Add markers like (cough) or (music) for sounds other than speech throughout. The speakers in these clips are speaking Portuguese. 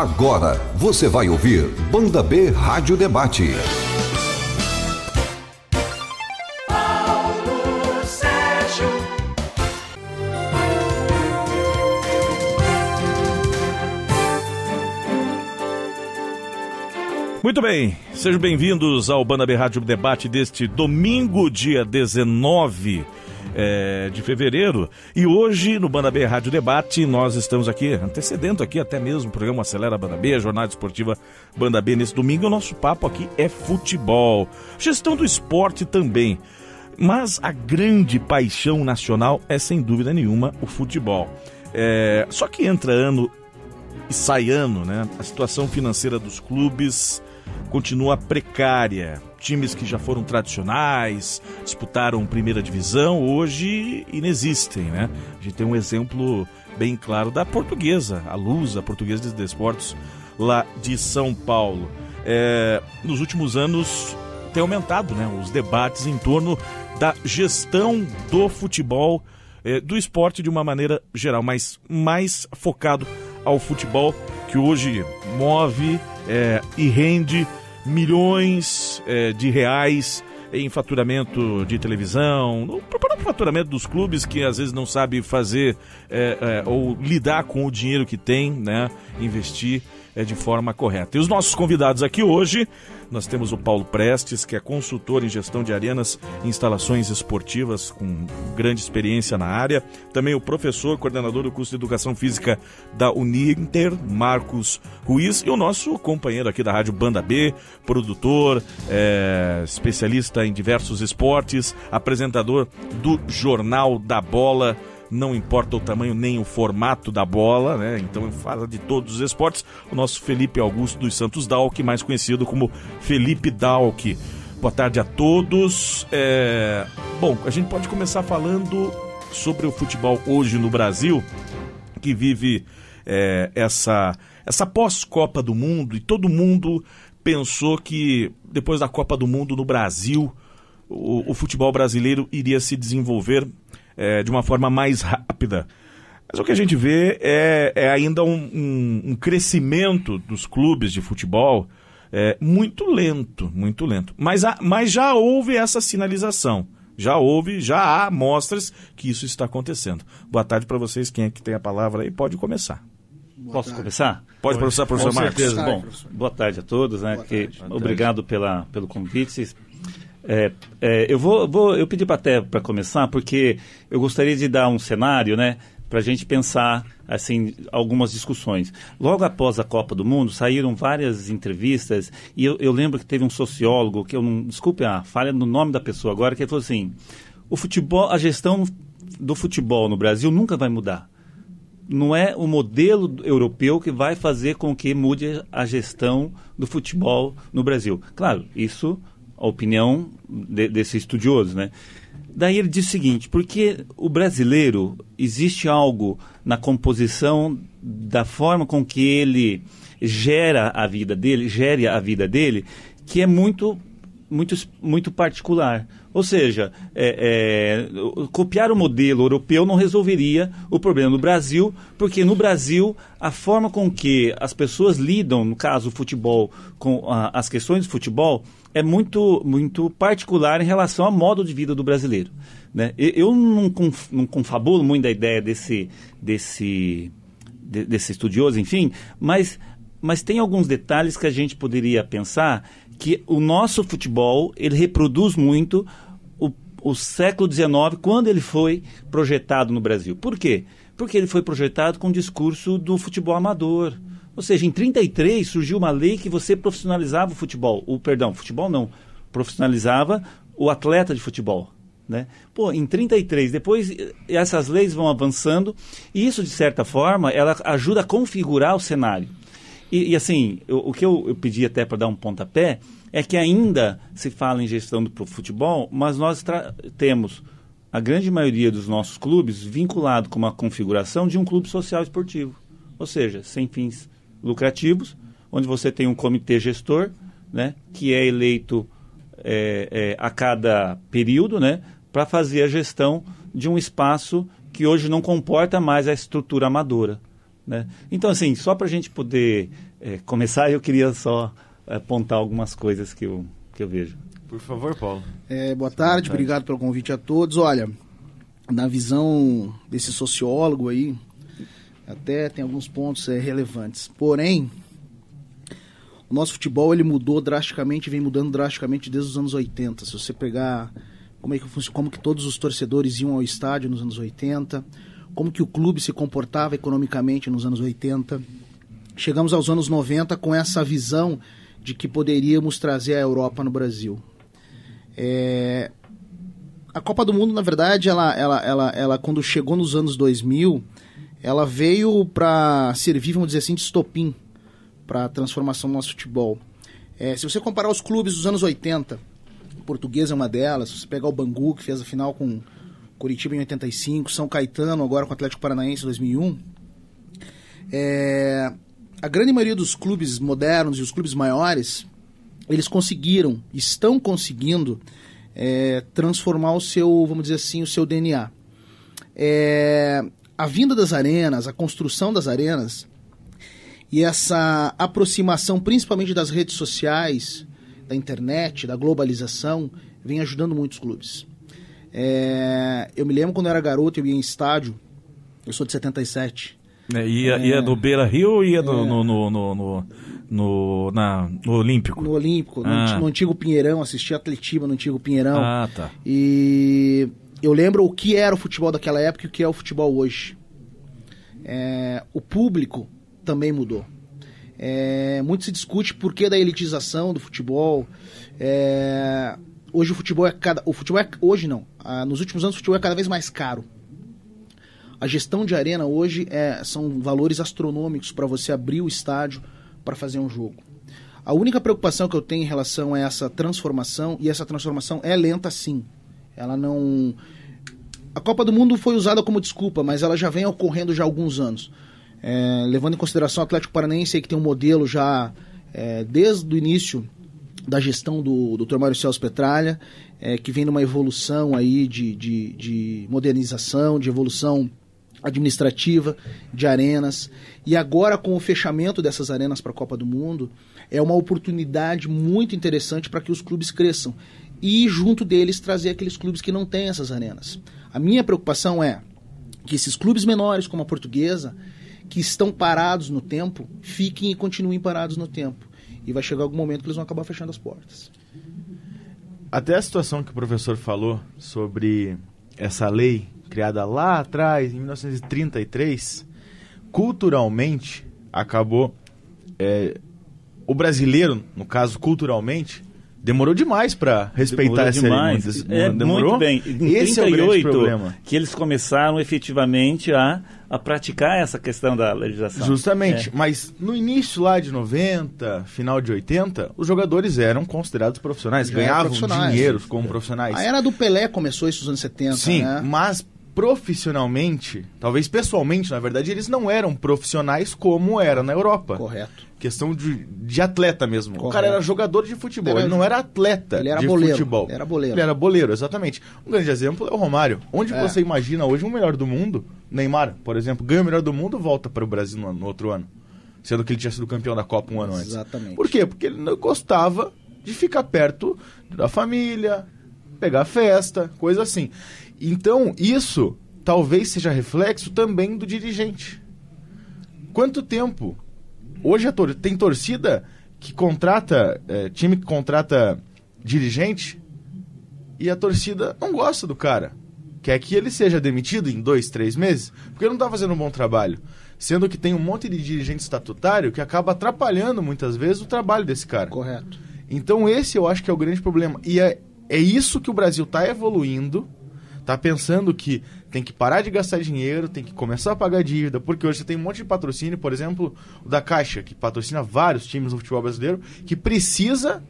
Agora você vai ouvir Banda B Rádio Debate. Paulo Sérgio. Muito bem, sejam bem-vindos ao Banda B Rádio Debate deste domingo, dia 19 é, de fevereiro. E hoje, no Banda B Rádio Debate, nós estamos aqui, antecedendo aqui até mesmo o programa Acelera Banda B, a jornada esportiva Banda B nesse domingo. O nosso papo aqui é futebol, gestão do esporte também. Mas a grande paixão nacional é, sem dúvida nenhuma, o futebol. É, só que entra ano e sai ano, né? A situação financeira dos clubes continua precária times que já foram tradicionais, disputaram primeira divisão, hoje inexistem, né? A gente tem um exemplo bem claro da portuguesa, a Lusa, a Portuguesa de Desportos, lá de São Paulo. É, nos últimos anos tem aumentado né, os debates em torno da gestão do futebol, é, do esporte de uma maneira geral, mas mais focado ao futebol que hoje move é, e rende milhões é, de reais em faturamento de televisão, no próprio faturamento dos clubes que às vezes não sabe fazer é, é, ou lidar com o dinheiro que tem, né? Investir é, de forma correta. E os nossos convidados aqui hoje nós temos o Paulo Prestes, que é consultor em gestão de arenas e instalações esportivas, com grande experiência na área. Também o professor, coordenador do curso de Educação Física da Uninter, Marcos Ruiz, e o nosso companheiro aqui da Rádio Banda B, produtor, é, especialista em diversos esportes, apresentador do Jornal da Bola não importa o tamanho nem o formato da bola, né? Então fala de todos os esportes. O nosso Felipe Augusto dos Santos Dalk, mais conhecido como Felipe Dalk. Boa tarde a todos. É... Bom, a gente pode começar falando sobre o futebol hoje no Brasil, que vive é, essa, essa pós-Copa do Mundo e todo mundo pensou que depois da Copa do Mundo no Brasil o, o futebol brasileiro iria se desenvolver é, de uma forma mais rápida. Mas o que a gente vê é, é ainda um, um, um, crescimento dos clubes de futebol é, muito lento, muito lento. Mas, a, mas já houve essa sinalização. Já houve, já há mostras que isso está acontecendo. Boa tarde para vocês. Quem é que tem a palavra aí pode começar. Boa Posso tarde. começar? Pode, Pode. professor, professor Com Marcos. Certeza. Bom, boa tarde a todos. Né, que, obrigado pela, pelo convite é, é, eu vou, vou, eu pedi até para começar, porque eu gostaria de dar um cenário, né, para a gente pensar assim algumas discussões. Logo após a Copa do Mundo saíram várias entrevistas e eu, eu lembro que teve um sociólogo que eu não, desculpe a falha no nome da pessoa agora, que ele falou assim: o futebol, a gestão do futebol no Brasil nunca vai mudar. Não é o modelo europeu que vai fazer com que mude a gestão do futebol no Brasil. Claro, isso a opinião de, desse estudioso, né? Daí ele diz o seguinte, porque o brasileiro, existe algo na composição da forma com que ele gera a vida dele, gere a vida dele, que é muito muito, muito particular. Ou seja, é, é, copiar o modelo europeu não resolveria o problema do Brasil, porque no Brasil a forma com que as pessoas lidam, no caso o futebol, com a, as questões do futebol, é muito, muito particular em relação ao modo de vida do brasileiro. Né? Eu não, confabulo muito a ideia desse, desse, desse estudioso, enfim, mas, mas tem alguns detalhes que a gente poderia pensar que o nosso futebol ele reproduz muito o, o século XIX quando ele foi projetado no Brasil. Por quê? Porque ele foi projetado com o discurso do futebol amador, ou seja, em 33 surgiu uma lei que você profissionalizava o futebol, o perdão, futebol não, profissionalizava o atleta de futebol. Né? Pô, em 33, depois eh, essas leis vão avançando e isso, de certa forma, ela ajuda a configurar o cenário. E, e assim, eu, o que eu, eu pedi até para dar um pontapé é que ainda se fala em gestão do futebol, mas nós temos a grande maioria dos nossos clubes vinculado com uma configuração de um clube social esportivo, ou seja, sem fins lucrativos, onde você tem um comitê gestor, né, que é eleito é, é, a cada período, né, para fazer a gestão de um espaço que hoje não comporta mais a estrutura amadora. Né? Então, assim, só para a gente poder é, começar, eu queria só apontar algumas coisas que eu, que eu vejo. Por favor, Paulo. É, boa, tarde, boa tarde, obrigado pelo convite a todos. Olha, na visão desse sociólogo aí, até tem alguns pontos é, relevantes. Porém, o nosso futebol ele mudou drasticamente, vem mudando drasticamente desde os anos 80. Se você pegar como é que como que todos os torcedores iam ao estádio nos anos 80, como que o clube se comportava economicamente nos anos 80. Chegamos aos anos 90 com essa visão de que poderíamos trazer a Europa no Brasil. É... A Copa do Mundo, na verdade, ela, ela, ela, ela quando chegou nos anos 2000, ela veio para servir, vamos dizer assim, de estopim para a transformação do nosso futebol. É, se você comparar os clubes dos anos 80, o português é uma delas, se você pegar o Bangu, que fez a final com Curitiba em 85, São Caetano agora com o Atlético Paranaense em 2001, é, a grande maioria dos clubes modernos e os clubes maiores, eles conseguiram, estão conseguindo é, transformar o seu, vamos dizer assim, o seu DNA. É, a vinda das arenas, a construção das arenas e essa aproximação, principalmente das redes sociais, da internet, da globalização, vem ajudando muitos clubes. É, eu me lembro quando eu era garoto, eu ia em estádio, eu sou de 77. É, ia, é, ia no Beira Rio ia no, é, no, no, no, no, no, na, no Olímpico? No Olímpico, ah. no, no, antigo Pinheirão, assistia Atletiba no antigo Pinheirão. Ah, tá. E eu lembro o que era o futebol daquela época e o que é o futebol hoje. É, o público também mudou. É, muito se discute por que da elitização do futebol. É, hoje o futebol é cada, o futebol é, hoje não. Ah, nos últimos anos o futebol é cada vez mais caro. A gestão de arena hoje é, são valores astronômicos para você abrir o estádio para fazer um jogo. A única preocupação que eu tenho em relação a essa transformação, e essa transformação é lenta sim, ela não. A Copa do Mundo foi usada como desculpa, mas ela já vem ocorrendo já há alguns anos. É, levando em consideração o Atlético Paranaense, que tem um modelo já é, desde o início da gestão do, do Dr. Mário Celso Petralha, é, que vem numa evolução aí de, de, de modernização, de evolução administrativa, de arenas. E agora, com o fechamento dessas arenas para a Copa do Mundo, é uma oportunidade muito interessante para que os clubes cresçam e junto deles trazer aqueles clubes que não têm essas arenas. A minha preocupação é que esses clubes menores, como a portuguesa, que estão parados no tempo, fiquem e continuem parados no tempo. E vai chegar algum momento que eles vão acabar fechando as portas. Até a situação que o professor falou sobre essa lei criada lá atrás, em 1933, culturalmente acabou. É, o brasileiro, no caso, culturalmente, Demorou demais para respeitar essa demais. cerimônia. É, Demorou? Muito bem. Em Esse 38, é que eles começaram efetivamente a, a praticar essa questão da legislação. Justamente. É. Mas no início lá de 90, final de 80, os jogadores eram considerados profissionais, Já ganhavam profissionais. dinheiro como profissionais. A era do Pelé começou isso nos anos 70, Sim, né? mas profissionalmente, talvez pessoalmente, na verdade, eles não eram profissionais como era na Europa. Correto. Questão de, de atleta mesmo. Correto. O cara era jogador de futebol, era, ele não era atleta ele era de boleiro, futebol. Era boleiro. Ele era boleiro, exatamente. Um grande exemplo é o Romário. Onde é. você imagina hoje o melhor do mundo, Neymar, por exemplo, ganha o melhor do mundo, volta para o Brasil no, no, outro ano. Sendo que ele tinha sido campeão da Copa um ano exatamente. antes. Exatamente. Por quê? Porque ele não gostava de ficar perto da família, pegar festa, coisa assim. Então, isso talvez seja reflexo também do dirigente. Quanto tempo? Hoje tor tem torcida que contrata, é, time que contrata dirigente e a torcida não gosta do cara. Quer que ele seja demitido em dois, três meses, porque ele não está fazendo um bom trabalho. Sendo que tem um monte de dirigente estatutário que acaba atrapalhando muitas vezes o trabalho desse cara. Correto. Então esse eu acho que é o grande problema. E é, é isso que o Brasil está evoluindo tá pensando que tem que parar de gastar dinheiro, tem que começar a pagar dívida, porque hoje você tem um monte de patrocínio, por exemplo, o da Caixa, que patrocina vários times no futebol brasileiro, que precisa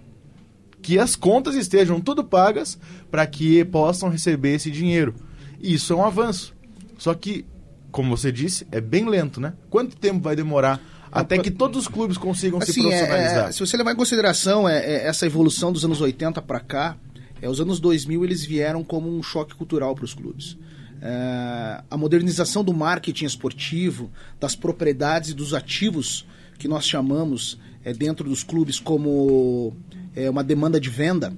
que as contas estejam tudo pagas para que possam receber esse dinheiro. e Isso é um avanço. Só que, como você disse, é bem lento, né? Quanto tempo vai demorar até que todos os clubes consigam assim, se profissionalizar. É, é, se você levar em consideração é, é essa evolução dos anos 80 para cá, é, os anos 2000 eles vieram como um choque cultural para os clubes. É, a modernização do marketing esportivo, das propriedades e dos ativos que nós chamamos é, dentro dos clubes como é, uma demanda de venda,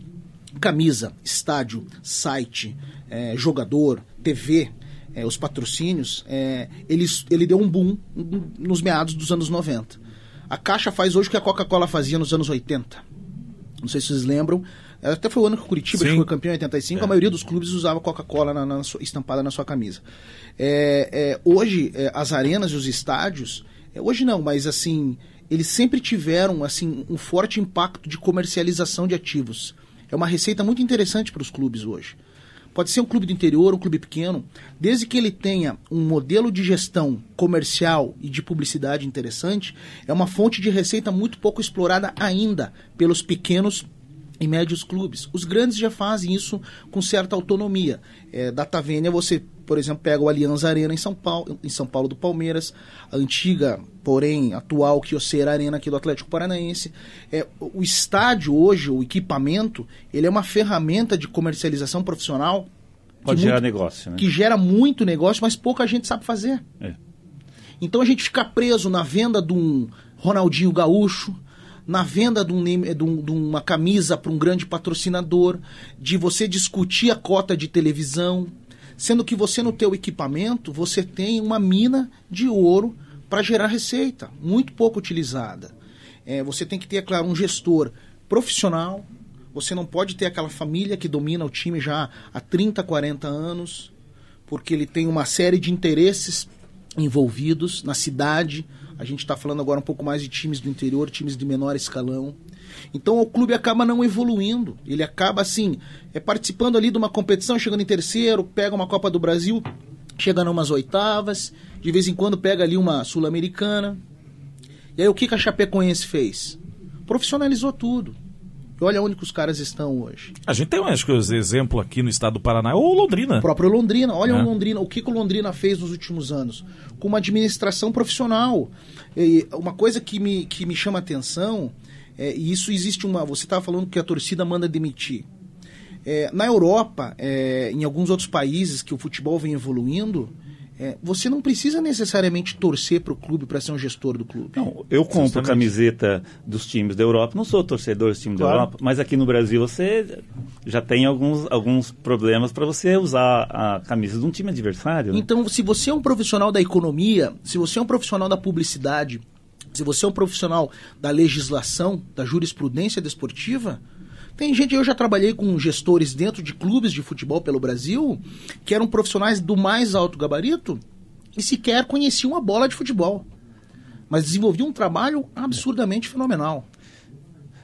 camisa, estádio, site, é, jogador, TV, é, os patrocínios, é, ele, ele deu um boom nos meados dos anos 90. A Caixa faz hoje o que a Coca-Cola fazia nos anos 80. Não sei se vocês lembram, até foi o ano que o Curitiba foi campeão em 85, é. a maioria dos clubes usava Coca-Cola na, na, estampada na sua camisa. É, é, hoje, é, as arenas e os estádios, é, hoje não, mas assim, eles sempre tiveram assim um forte impacto de comercialização de ativos. É uma receita muito interessante para os clubes hoje. Pode ser um clube do interior, um clube pequeno, desde que ele tenha um modelo de gestão comercial e de publicidade interessante, é uma fonte de receita muito pouco explorada ainda pelos pequenos e médios clubes. Os grandes já fazem isso com certa autonomia. É, Data você, por exemplo, pega o Alianza Arena em São Paulo, em São Paulo do Palmeiras, a antiga, porém atual Kyocera Arena aqui do Atlético Paranaense. É, o estádio hoje, o equipamento, ele é uma ferramenta de comercialização profissional. Pode gerar negócio, né? Que gera muito negócio, mas pouca gente sabe fazer. É. Então a gente fica preso na venda de um Ronaldinho Gaúcho, na venda de, um, de uma camisa para um grande patrocinador, de você discutir a cota de televisão, sendo que você no teu equipamento você tem uma mina de ouro para gerar receita, muito pouco utilizada. É, você tem que ter, é claro, um gestor profissional, você não pode ter aquela família que domina o time já há 30, 40 anos, porque ele tem uma série de interesses envolvidos na cidade, a gente está falando agora um pouco mais de times do interior, times de menor escalão. Então o clube acaba não evoluindo. Ele acaba assim, é participando ali de uma competição, chegando em terceiro, pega uma Copa do Brasil, chega nas oitavas, de vez em quando pega ali uma Sul-Americana. E aí o que, que a Chapecoense fez? Profissionalizou tudo. E olha onde que os caras estão hoje. A gente tem acho que, exemplo aqui no estado do Paraná, ou Londrina. O próprio Londrina. Olha é. o Londrina, o que, que o Londrina fez nos últimos anos? Com uma administração profissional. E uma coisa que me, que me chama atenção, é, e isso existe uma. Você estava falando que a torcida manda demitir. É, na Europa, é, em alguns outros países que o futebol vem evoluindo, é, você não precisa necessariamente torcer para o clube para ser um gestor do clube. Não, eu compro camiseta dos times da Europa, não sou torcedor dos times claro. da Europa, mas aqui no Brasil você já tem alguns, alguns problemas para você usar a camisa de um time adversário. Né? Então, se você é um profissional da economia, se você é um profissional da publicidade, se você é um profissional da legislação, da jurisprudência desportiva, tem gente, eu já trabalhei com gestores dentro de clubes de futebol pelo Brasil, que eram profissionais do mais alto gabarito e sequer conheciam a bola de futebol. Mas desenvolviam um trabalho absurdamente fenomenal.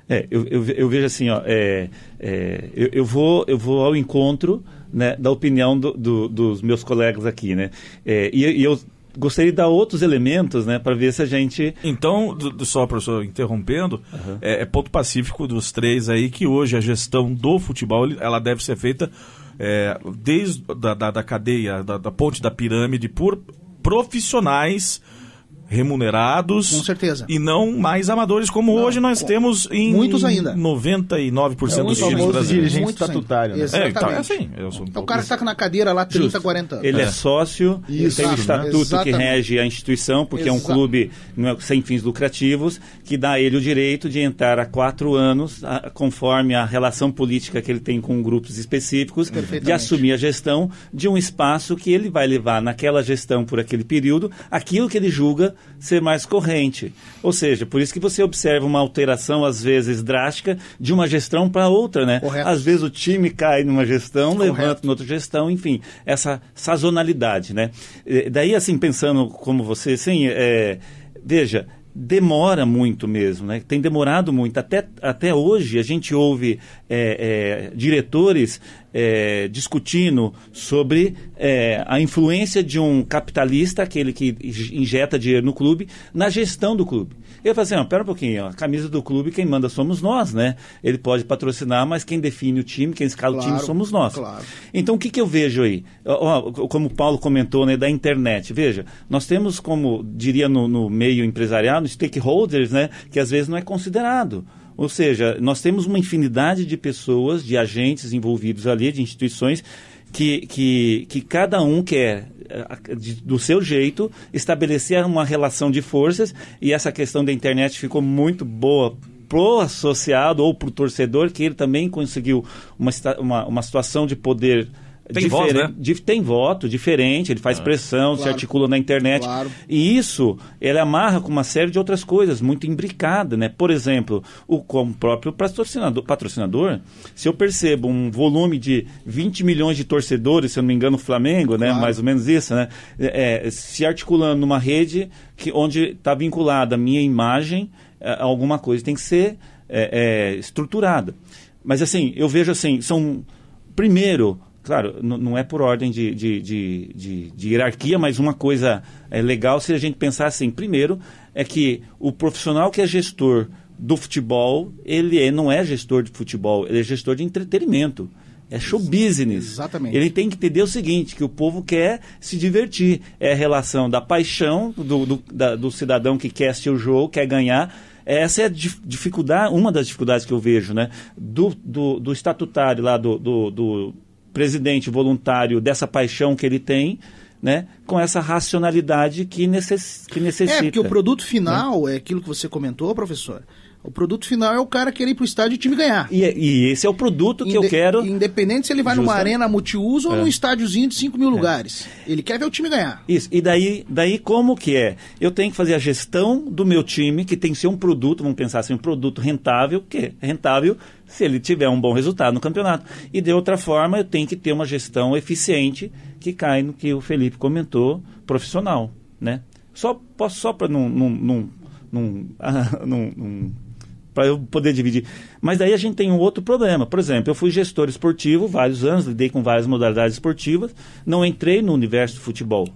É, eu, eu, eu vejo assim, ó, é, é, eu, eu, vou, eu vou ao encontro né, da opinião do, do, dos meus colegas aqui, né? É, e, e eu gostaria de dar outros elementos, né, para ver se a gente. Então, só professor interrompendo, uhum. é, é, ponto pacífico dos três aí que hoje a gestão do futebol ela deve ser feita é, desde da, da, da cadeia, da, da, ponte da pirâmide por profissionais remunerados. Com certeza. E não mais amadores, como não, hoje nós temos em muitos ainda. 99% é, dos times brasileiros. Dirigente estatutário. Né? É, tá, é assim. Eu sou um então, o cara que está assim. na cadeira lá 30, Justo. 40 anos. Ele é, é sócio, Isso, tem o estatuto Exatamente. que rege a instituição, porque Exato. é um clube é, sem fins lucrativos, que dá a ele o direito de entrar há quatro anos, a, conforme a relação política que ele tem com grupos específicos, de assumir a gestão de um espaço que ele vai levar naquela gestão por aquele período, aquilo que ele julga ser mais corrente. Ou seja, por isso que você observa uma alteração, às vezes, drástica de uma gestão para outra, né? Correto. Às vezes o time cai numa gestão, Correto. levanta em outra gestão, enfim, essa sazonalidade, né? Daí, assim, pensando como você, assim, é, veja, demora muito mesmo, né? tem demorado muito. Até, até hoje a gente ouve é, é, diretores é, discutindo sobre é, a influência de um capitalista, aquele que injeta dinheiro no clube, na gestão do clube. Eu falei assim, ó, pera um pouquinho, ó, a camisa do clube quem manda somos nós, né? Ele pode patrocinar, mas quem define o time, quem escala claro, o time somos nós. Claro. Então o que, que eu vejo aí? Ó, como o Paulo comentou, né, da internet. Veja, nós temos como, diria no, no meio empresarial, nos stakeholders, né, que às vezes não é considerado. Ou seja, nós temos uma infinidade de pessoas, de agentes envolvidos ali, de instituições, que, que, que cada um quer eh, do seu jeito, estabelecer uma relação de forças e essa questão da internet ficou muito boa pro associado ou pro torcedor que ele também conseguiu uma, uma, uma situação de poder tem voz, né? Dif... Tem voto, diferente, ele faz ah, pressão, claro, se articula na internet. Claro. E isso, ele amarra com uma série de outras coisas, muito imbricada, né? Por exemplo, o como próprio patrocinador, patrocinador, se eu percebo um volume de 20 milhões de torcedores, se eu não me engano, o Flamengo, né? claro. né? Mais ou menos isso, né? É, é, se articulando numa rede que, onde está vinculada a minha imagem, a é, alguma coisa tem que ser é, é, estruturada. Mas assim, eu vejo assim, são primeiro claro, não é por ordem de, de, de, de, de hierarquia, mas uma coisa é, legal se a gente pensar assim: primeiro, é que o profissional que é gestor do futebol, ele é, não é gestor de futebol, ele é gestor de entretenimento. É show business. Exatamente. Ele tem que entender o seguinte: que o povo quer se divertir. É a relação da paixão do, do, da, do cidadão que quer assistir o jogo, quer ganhar. Essa é a dificuldade, uma das dificuldades que eu vejo, né? Do, do, do estatutário lá do, do, do presidente voluntário dessa paixão que ele tem, né, com essa racionalidade que, necess, que necessita. É, porque o produto né? final, né? é aquilo que você comentou, professor, o produto final é o cara querer ir o estádio e o time ganhar. E, é, e esse é o produto que Inde eu quero. Independente se ele vai Justa. numa arena multiuso é. ou num é. estádiozinho de 5 mil é. lugares. Ele quer ver o time ganhar. Isso. E daí, daí como que é? Eu tenho que fazer a gestão do meu time, que tem que ser um produto, vamos pensar assim, um produto rentável, que rentável, se ele tiver um bom resultado no campeonato. E de outra forma, eu tenho que ter uma gestão eficiente que cai no que o Felipe comentou, profissional, né? Só, posso, só para não, não, não, não, (laughs) ah, não, não para eu poder dividir. Mas daí a gente tem um outro problema. Por exemplo, eu fui gestor esportivo vários anos, lidei com várias modalidades esportivas, não entrei no universo do futebol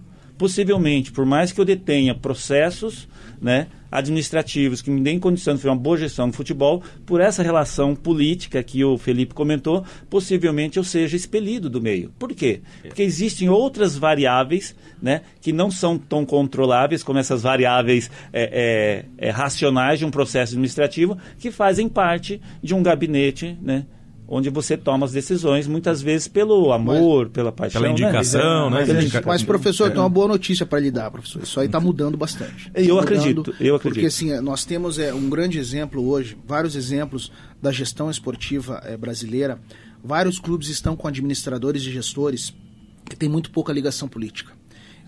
possivelmente, por mais que eu detenha processos né, administrativos que me deem condição de fazer uma boa gestão no futebol, por essa relação política que o Felipe comentou, possivelmente eu seja expelido do meio. Por quê? Porque existem outras variáveis né, que não são tão controláveis como essas variáveis é, é, é, racionais de um processo administrativo que fazem parte de um gabinete né, onde você toma as decisões, muitas vezes pelo amor, mas, pela paixão. Pela né? indicação, né? Mas, né? mas professor, é. tem uma boa notícia para lhe dar, professor. Isso aí está mudando bastante. Tá eu mudando, acredito, eu acredito. Porque assim, é, nós temos é, um grande exemplo hoje, vários exemplos da gestão esportiva é, brasileira. Vários clubes estão com administradores e gestores que têm muito pouca ligação política.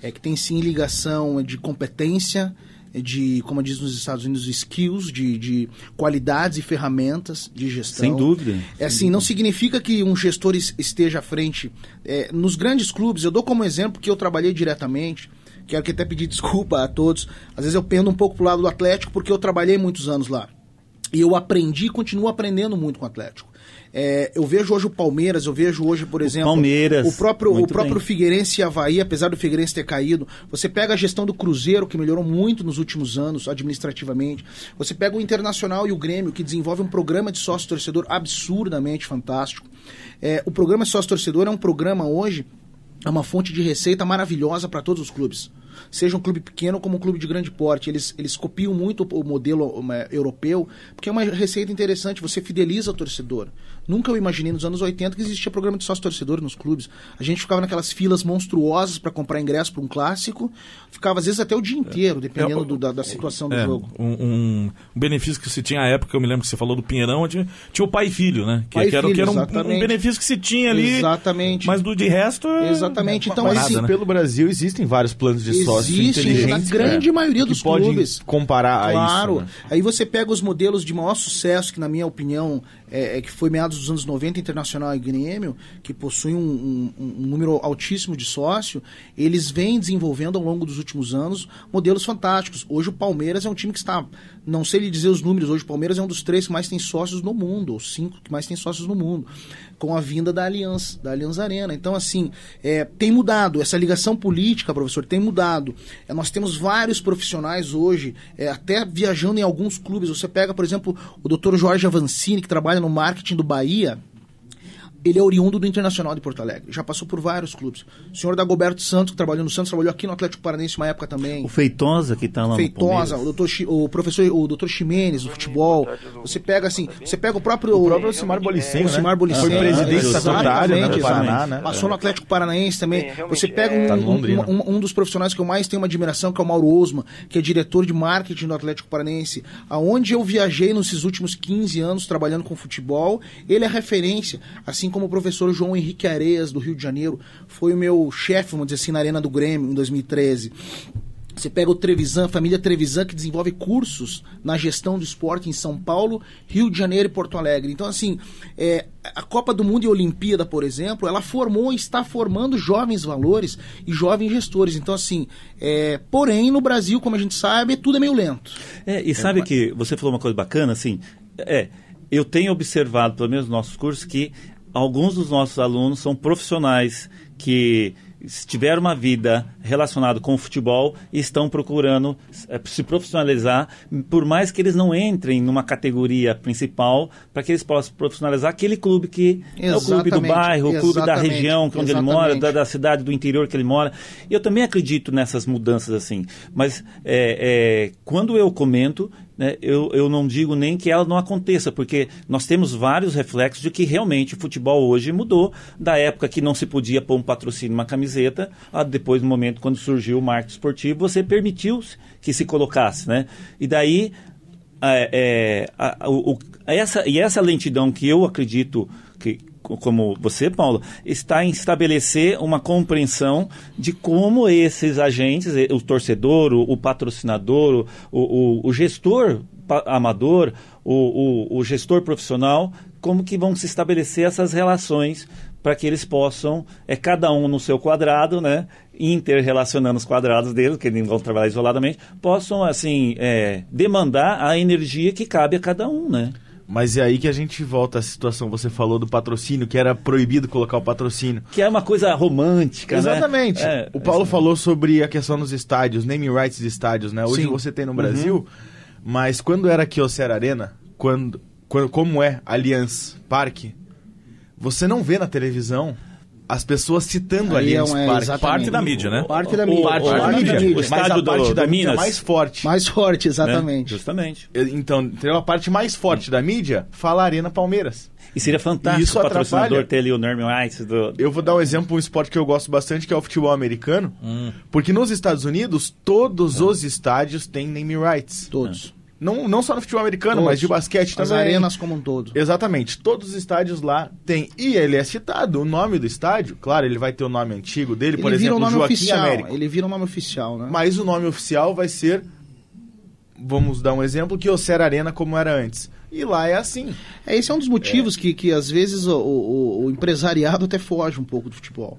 É que tem sim ligação de competência, de, como diz nos Estados Unidos, skills, de, de qualidades e ferramentas de gestão. Sem dúvida. É assim, dúvida. não significa que um gestor esteja à frente. É, nos grandes clubes, eu dou como exemplo que eu trabalhei diretamente. Quero que até pedir desculpa a todos. Às vezes eu pendo um pouco pro lado do Atlético porque eu trabalhei muitos anos lá. E eu aprendi e continuo aprendendo muito com o Atlético. É, eu vejo hoje o Palmeiras, eu vejo hoje, por exemplo, o, Palmeiras, o próprio, o próprio Figueirense e Havaí, apesar do Figueirense ter caído. Você pega a gestão do Cruzeiro, que melhorou muito nos últimos anos, administrativamente. Você pega o Internacional e o Grêmio, que desenvolve um programa de sócio-torcedor absurdamente fantástico. É, o programa sócio-torcedor é um programa hoje, é uma fonte de receita maravilhosa para todos os clubes seja um clube pequeno como um clube de grande porte. Eles, eles copiam muito o modelo é, europeu, porque é uma receita interessante, você fideliza o torcedor. Nunca eu imaginei nos anos 80 que existia programa de sócio-torcedor nos clubes. A gente ficava naquelas filas monstruosas para comprar ingresso para um clássico, ficava às vezes até o dia é. inteiro, dependendo é, do, da, da, situação do é, jogo. Um, um, benefício que se tinha à época, eu me lembro que você falou do Pinheirão, onde tinha o pai e filho, né? Que, pai que era, que era um, um, benefício que se tinha ali. Exatamente. Mas do de resto. É, exatamente. É então, parada, assim, né? pelo Brasil existem vários planos de sócio inteligentes. na grande é, maioria dos pode clubes. Pode comparar claro, a isso. Claro. Né? Aí você pega os modelos de maior sucesso, que na minha opinião é, é, que foi meados dos anos 90, Internacional e Grêmio, que possui um, um, um, número altíssimo de sócio, eles vêm desenvolvendo ao longo dos últimos anos modelos fantásticos. Hoje o Palmeiras é um time que está não sei lhe dizer os números hoje. O Palmeiras é um dos três que mais tem sócios no mundo, ou cinco que mais tem sócios no mundo, com a vinda da Aliança, da Aliança Arena. Então, assim, é, tem mudado. Essa ligação política, professor, tem mudado. É, nós temos vários profissionais hoje, é, até viajando em alguns clubes. Você pega, por exemplo, o doutor Jorge Avancini, que trabalha no marketing do Bahia ele é oriundo do Internacional de Porto Alegre. Já passou por vários clubes. O senhor Dagoberto Santos, que trabalhou no Santos, trabalhou aqui no Atlético Paranaense uma época também. O Feitosa, que está lá Feitosa, no Feitosa, o, o, professor, o doutor Ximenes, do futebol. Você pega assim, você pega o próprio... O próprio Simar Bolicen, né? Bolicen, Foi presidente estatutário né, do Paraná, né? Passou no Atlético Paranaense também. Você pega é. tá um, um, um, dos profissionais que eu mais tenho uma admiração, que é o Mauro Osma, que é diretor de marketing do Atlético Paranaense. Aonde eu viajei nesses últimos 15 anos trabalhando com futebol, ele é referência. Assim como o professor João Henrique Areias, do Rio de Janeiro, foi o meu chefe, vamos dizer assim, na Arena do Grêmio, em 2013. Você pega o Trevisan, a família Trevisan, que desenvolve cursos na gestão do esporte em São Paulo, Rio de Janeiro e Porto Alegre. Então, assim, é, a Copa do Mundo e a Olimpíada, por exemplo, ela formou e está formando jovens valores e jovens gestores. Então, assim, é, porém, no Brasil, como a gente sabe, tudo é meio lento. É, e sabe que você falou uma coisa bacana, assim, é, eu tenho observado, pelo menos nos nossos cursos, que alguns dos nossos alunos são profissionais que tiveram uma vida relacionada com o futebol e estão procurando eh, se profissionalizar, por mais que eles não entrem numa categoria principal, para que eles possam profissionalizar aquele clube que exatamente, é o clube do bairro, o clube da região onde ele mora, da, da, cidade do interior que ele mora. E eu também acredito nessas mudanças assim. Mas é, é, quando eu comento, né, eu, eu não digo nem que ela não aconteça, porque nós temos vários reflexos de que realmente o futebol hoje mudou da época que não se podia pôr um patrocínio numa camiseta, a depois no momento quando surgiu o marketing esportivo, você permitiu que se colocasse, né? E daí é, é, a, o, essa, e essa lentidão que eu acredito que, como você, Paulo, está em estabelecer uma compreensão de como esses agentes, o torcedor, o, o patrocinador, o, o, o gestor amador, o gestor profissional, como que vão se estabelecer essas relações para que eles possam, é cada um no seu quadrado, né, interrelacionando os quadrados deles, que eles vão trabalhar isoladamente, possam assim é, demandar a energia que cabe a cada um, né? Mas é aí que a gente volta à situação, você falou do patrocínio, que era proibido colocar o patrocínio. Que é uma coisa romântica, né? Exatamente. Né? É, o Paulo é. falou sobre a questão dos estádios, naming rights de estádios, né? Hoje Sim. você tem no Brasil, uhum. mas quando era Ceará Arena, quando, quando, como é Allianz Parque, você não vê na televisão as pessoas citando ali Allianz é, é, Parque. Parte da mídia, né? Parte da mídia. O, parte, parte da, mídia. O estádio da, da Minas. É mais forte. Mais forte, né? exatamente. Né? Justamente. Então, teria uma parte mais forte da mídia fala Arena Palmeiras. E seria fantástico isso o patrocinador ter ali o Norman White. Do... Eu vou dar um exemplo, um esporte que eu gosto bastante, que é o futebol americano. Hum. Porque nos Estados Unidos, todos hum. os estádios têm name rights. Todos. Hum. Não, não só no futebol americano, Todos. mas de basquete também. As arenas como um todo. Exatamente. Todos os estádios lá tem. E ele é citado, o nome do estádio, claro, ele vai ter o nome antigo dele, ele por exemplo, o Joaquim oficial. Américo. Ele vira o nome oficial, né? Mas o nome oficial vai ser, vamos dar um exemplo, que é Osera Arena como era antes. E lá é assim. É, esse é um dos motivos é. que, que às vezes o, o, o, empresariado até foge um pouco do futebol.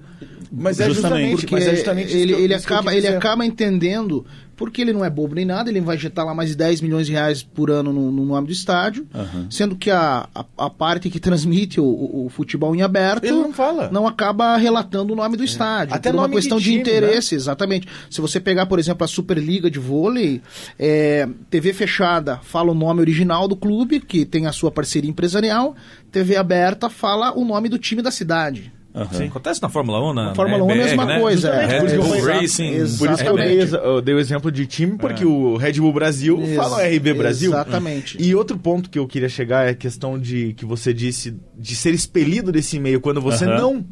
Mas é justamente, porque mas é justamente ele, ele, acaba, ele acaba entendendo, porque ele não é bobo nem nada, ele vai injetar lá mais de 10 milhões de reais por ano no, no nome do estádio, uhum. sendo que a, a, a, parte que transmite o, o, futebol em aberto ele não, fala. não acaba relatando o nome do é. estádio. Até por uma questão de, time, de né? interesse, né? exatamente. Se você pegar, por exemplo, a Superliga de vôlei, é, TV fechada fala o nome original do clube que tem a sua parceria empresarial, TV aberta fala o nome do time da cidade. Uhum. Sim, acontece na Fórmula 1, na, na Fórmula 1 é a mesma né? coisa. É. Por isso que eu, Racing, por isso que eu dei, eu dei, o exemplo de time, porque é. o Red Bull Brasil Ex fala RB Brasil. Exatamente. E outro ponto que eu queria chegar é a questão de que você disse de ser expelido desse meio quando você uhum. não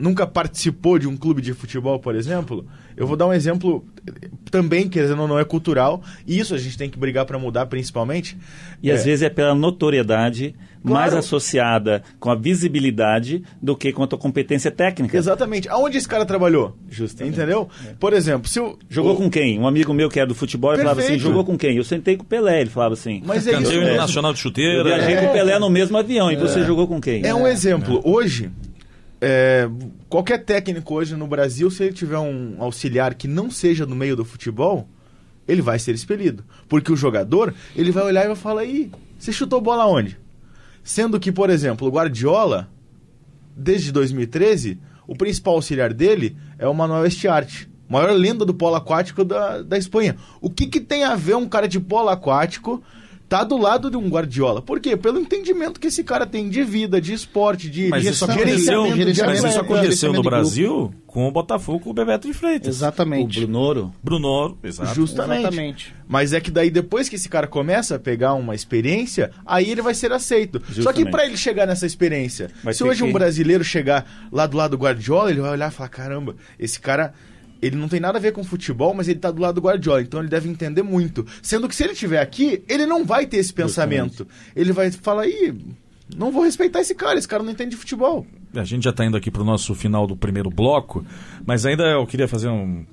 nunca participou de um clube de futebol, por exemplo, eu vou dar um exemplo também, quer dizer, não, é cultural, e isso a gente tem que brigar para mudar principalmente. E é. às vezes é pela notoriedade claro. mais associada com a visibilidade do que com a tua competência técnica. Exatamente. Aonde esse cara trabalhou? Justamente. Entendeu? É. Por exemplo, se o. Jogou o... com quem? Um amigo meu que é do futebol ele falava assim: jogou com quem? Eu sentei com o Pelé, ele falava assim. Mas é isso. É. Nacional de Chuteira. Eu viajei é. com o Pelé no mesmo avião, e você é. jogou com quem? É um é. exemplo. Hoje é, qualquer técnico hoje no Brasil, se ele tiver um auxiliar que não seja do meio do futebol, ele vai ser expelido. Porque o jogador, ele vai olhar e vai falar: aí, você chutou bola onde? Sendo que, por exemplo, o Guardiola, desde 2013, o principal auxiliar dele é o Manuel Estiarte, maior lenda do polo aquático da, da Espanha. O que, que tem a ver um cara de polo aquático tá do lado de um Guardiola. Por quê? Pelo entendimento que esse cara tem de vida, de esporte, de, mas isso aconteceu, Mas isso aconteceu no Brasil com o Botafogo com o Bebeto de Freitas. Exatamente. O Brunoro. Brunoro, exatamente, Justamente. Exatamente. Mas é que daí depois que esse cara começa a pegar uma experiência, aí ele vai ser aceito. Justamente. Só que para ele chegar nessa experiência, se hoje que... um brasileiro chegar lá do lado do Guardiola, ele vai olhar e falar, caramba, esse cara ele não tem nada a ver com futebol, mas ele tá do lado do Guardiola, então ele deve entender muito. Sendo que se ele estiver aqui, ele não vai ter esse pensamento. Ele vai falar, ih, não vou respeitar esse cara, esse cara não entende de futebol. A gente já está indo aqui para o nosso final do primeiro bloco, mas ainda eu queria fazer um.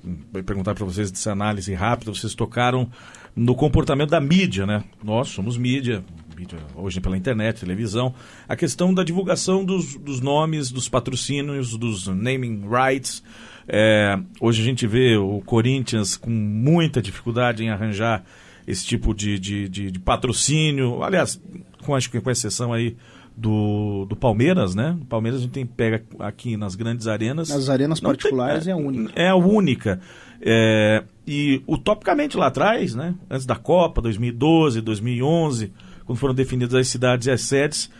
perguntar para vocês dessa análise rápida. Vocês tocaram no comportamento da mídia, né? Nós somos mídia, mídia hoje pela internet, televisão. A questão da divulgação dos, dos nomes, dos patrocínios, dos naming rights. É, hoje a gente vê o Corinthians com muita dificuldade em arranjar esse tipo de, de, de, de patrocínio. Aliás, com, acho que com exceção aí do, do Palmeiras, né? O Palmeiras a gente tem, pega aqui nas grandes arenas. Nas arenas Não particulares tem, é, é a única. É, é a única. É, e utopicamente lá atrás, né? Antes da Copa, 2012, 2011, quando foram definidas as cidades e as sedes,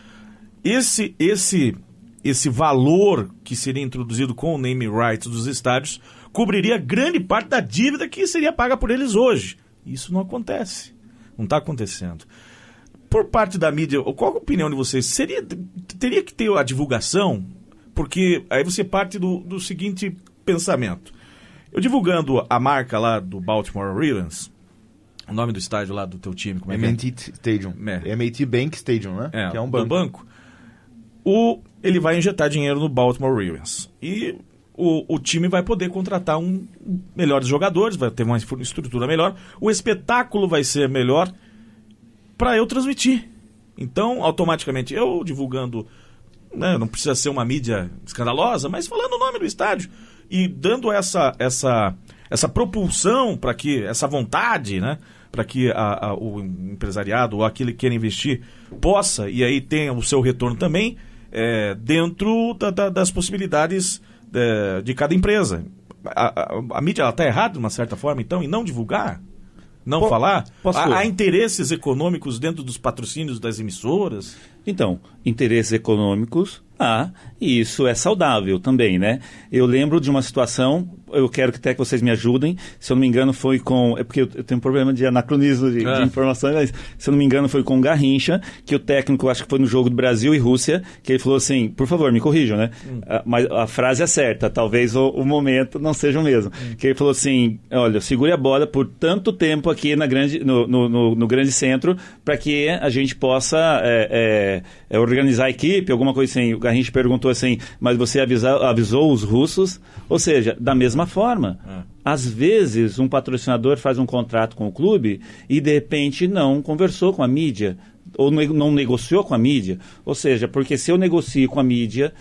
esse, esse esse valor que seria introduzido com o name rights dos estádios cobriria grande parte da dívida que seria paga por eles hoje. Isso não acontece. Não está acontecendo. Por parte da mídia, qual a opinião de vocês? Seria, teria que ter a divulgação? Porque aí você parte do, do seguinte pensamento. Eu divulgando a marca lá do Baltimore Ravens, o nome do estádio lá do teu time, como é que é? Stadium. É. MT Bank Stadium, né? É, que é um banco. banco o, ele vai injetar dinheiro no Baltimore Ravens. E o, o, time vai poder contratar um, melhores jogadores, vai ter uma estrutura melhor, o espetáculo vai ser melhor para eu transmitir. Então, automaticamente, eu divulgando, né, não precisa ser uma mídia escandalosa, mas falando o nome do estádio e dando essa essa essa propulsão para que essa vontade, né, para que a, a, o empresariado ou aquele que quer investir possa e aí tenha o seu retorno também é, dentro da, da, das possibilidades de, é, de cada empresa. A, a, a mídia está errada de uma certa forma, então, em não divulgar? Não falar? Há, há, interesses econômicos dentro dos patrocínios das emissoras? Então, interesses econômicos ah, e isso é saudável também, né? Eu lembro de uma situação, eu quero até que vocês me ajudem, se eu não me engano foi com, é porque eu tenho um problema de anacronismo de, é. de ah. informações, mas se eu não me engano foi com o Garrincha, que o técnico, acho que foi no jogo do Brasil e Rússia, que ele falou assim, por favor, me corrijam, né? Hum. A, ah, mas a frase é certa, talvez o, o momento não seja o mesmo. Hum. Que ele falou assim, olha, segure a bola por tanto tempo aqui na grande, no, no, no, no grande centro, para que a gente possa... É, é, é, é, organizar a equipe, alguma coisa assim. O Garrincha perguntou assim, mas você avisa, avisou os russos? Ou seja, da mesma forma. É. Às vezes, um patrocinador faz um contrato com o clube e, de repente, não conversou com a mídia ou não negociou com a mídia. Ou seja, porque se eu negocio com a mídia,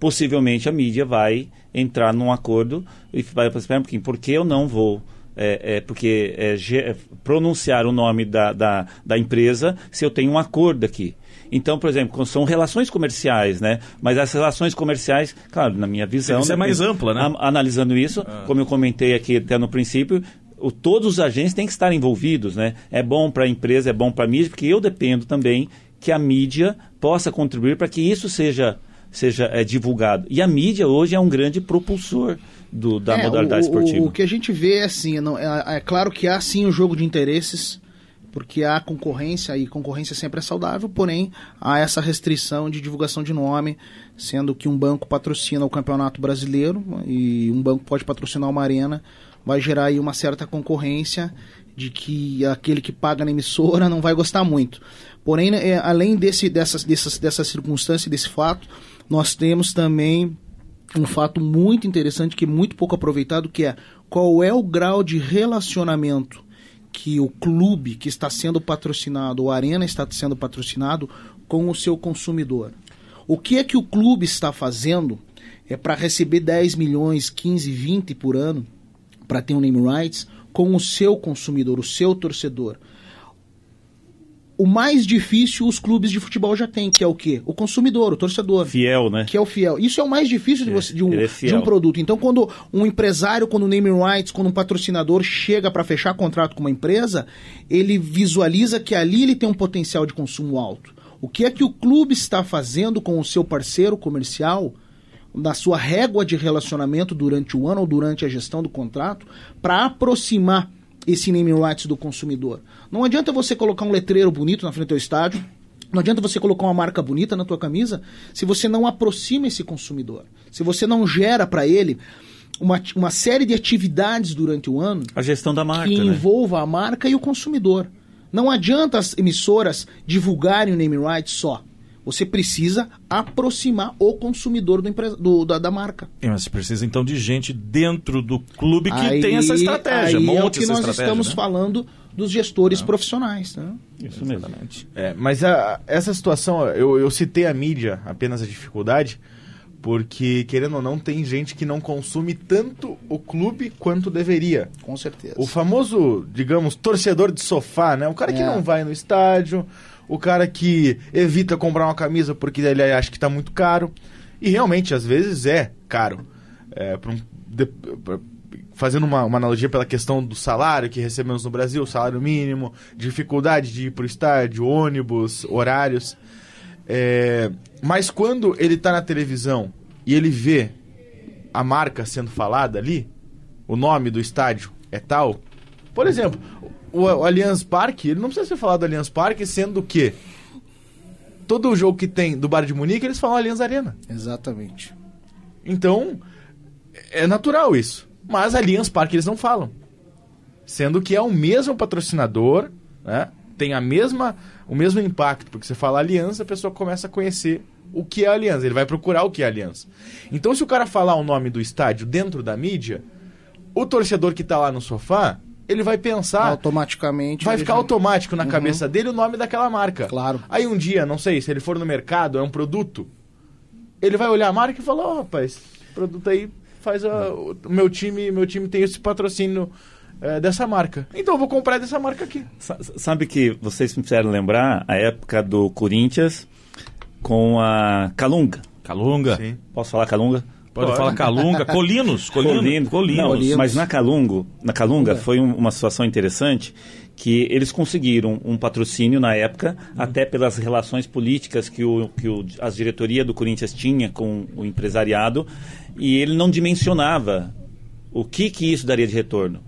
possivelmente a mídia vai entrar num acordo e vai participar, porque eu não vou é, é, porque é, ge, é, pronunciar o nome da, da, da, empresa se eu tenho um acordo aqui. Então, por exemplo, são relações comerciais, né? Mas as relações comerciais, claro, na minha visão. Isso é né, mais ampla, né? A, analisando isso, ah. como eu comentei aqui até no princípio, o, todos os agentes têm que estar envolvidos, né? É bom para a empresa, é bom para a mídia, porque eu dependo também que a mídia possa contribuir para que isso seja, seja é, divulgado. E a mídia hoje é um grande propulsor do, da é, modalidade o, esportiva. O, o que a gente vê é assim, não, é, é claro que há sim um jogo de interesses, porque há concorrência e concorrência sempre é saudável, porém há essa restrição de divulgação de nome, sendo que um banco patrocina o Campeonato Brasileiro e um banco pode patrocinar uma arena, vai gerar aí uma certa concorrência de que aquele que paga na emissora não vai gostar muito. Porém, é, além desse, dessas, dessas, dessa circunstância, desse fato, nós temos também um fato muito interessante que é muito pouco aproveitado, que é qual é o grau de relacionamento que o clube que está sendo patrocinado, o a arena está sendo patrocinado com o seu consumidor. O que é que o clube está fazendo é para receber 10 milhões, 15, 20 por ano para ter um name rights com o seu consumidor, o seu torcedor o mais difícil os clubes de futebol já têm, que é o quê? O consumidor, o torcedor. Fiel, né? Que é o fiel. Isso é o mais difícil de, é, você, de, um, é de um produto. Então, quando um empresário, quando um naming rights, quando um patrocinador chega para fechar contrato com uma empresa, ele visualiza que ali ele tem um potencial de consumo alto. O que é que o clube está fazendo com o seu parceiro comercial? na sua régua de relacionamento durante o ano ou durante a gestão do contrato, para aproximar esse naming rights do consumidor. Não adianta você colocar um letreiro bonito na frente do estádio, não adianta você colocar uma marca bonita na tua camisa se você não aproxima esse consumidor, se você não gera para ele uma, uma série de atividades durante o ano. A gestão da marca. Que né? envolva né? a marca e o consumidor. Não adianta as emissoras divulgarem o naming rights só. Você precisa aproximar o consumidor do, do da, da, marca. É, mas você precisa então de gente dentro do clube que aí, tem essa estratégia. Aí é o que nós estamos né? falando dos gestores Não. profissionais. Né? Isso mesmo. É, mas a, essa situação, eu, eu citei a mídia, apenas a dificuldade, porque, querendo ou não, tem gente que não consome tanto o clube quanto deveria. Com certeza. O famoso, digamos, torcedor de sofá, né? O cara é. que não vai no estádio, o cara que evita comprar uma camisa porque ele acha que está muito caro. E realmente, às vezes, é caro. É, um, de, pra, fazendo uma, uma, analogia pela questão do salário que recebemos no Brasil, salário mínimo, dificuldade de ir para o estádio, ônibus, horários. É, mas quando ele está na televisão e ele vê a marca sendo falada ali, o nome do estádio é tal, por exemplo, o, o Allianz Parque, ele não precisa ser falado do Allianz Parque, sendo que todo jogo que tem do Bar de Munique, eles falam Allianz Arena. Exatamente. Então, é natural isso. Mas Allianz Parque eles não falam. Sendo que é o mesmo patrocinador, né? tem a mesma, o mesmo impacto, porque você fala Allianz a pessoa começa a conhecer o que é Allianz ele vai procurar o que é Allianz Então, se o cara falar o nome do estádio dentro da mídia, o torcedor que está lá no sofá, ele vai pensar. Automaticamente. Vai ficar já... automático na uhum. cabeça dele o nome daquela marca. Claro. Aí um dia, não sei, se ele for no mercado, é um produto, ele vai olhar a marca e falar: Ó, oh, rapaz, produto aí faz a, uhum. o meu time, meu time tem esse patrocínio é, dessa marca. Então eu vou comprar dessa marca aqui. Sabe que vocês me fizeram lembrar a época do Corinthians com a Calunga. Calunga? Sim. Posso falar Calunga? Pode, falar Calunga, Colinos, (laughs) Colinos, Colino, Colinos. Não, mas na Calungo, na Calunga tá. foi um, uma situação interessante que eles conseguiram um patrocínio na época, uhum. até pelas relações políticas que, o, que o, as diretoria do Corinthians tinha com o empresariado, e ele não dimensionava o que, que isso daria de retorno.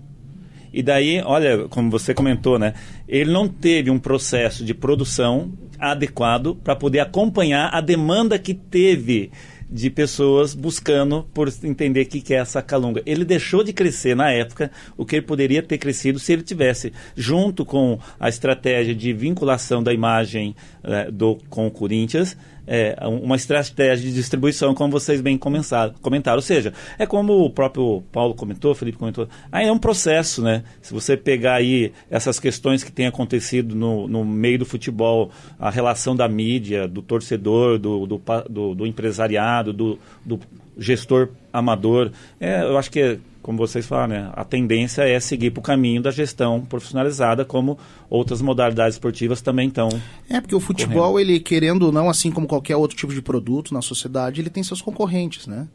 E daí, olha, como você comentou, né? Ele não teve um processo de produção adequado para poder acompanhar a demanda que teve de pessoas buscando por entender o que, que é essa calunga. Ele deixou de crescer na época o que ele poderia ter crescido se ele tivesse, junto com a estratégia de vinculação da imagem eh, do, com o Corinthians, é, uma estratégia de distribuição, como vocês bem comentaram. Ou seja, é como o próprio Paulo comentou, Felipe comentou, aí é um processo, né? Se você pegar aí essas questões que têm acontecido no, no meio do futebol, a relação da mídia, do torcedor, do, do, do, do empresariado, do, do gestor amador, é, eu acho que é, como vocês falaram, né, a tendência é seguir para o caminho da gestão profissionalizada, como outras modalidades esportivas também estão. É, porque o futebol, correndo. ele querendo ou não, assim como qualquer outro tipo de produto na sociedade, ele tem seus concorrentes, né?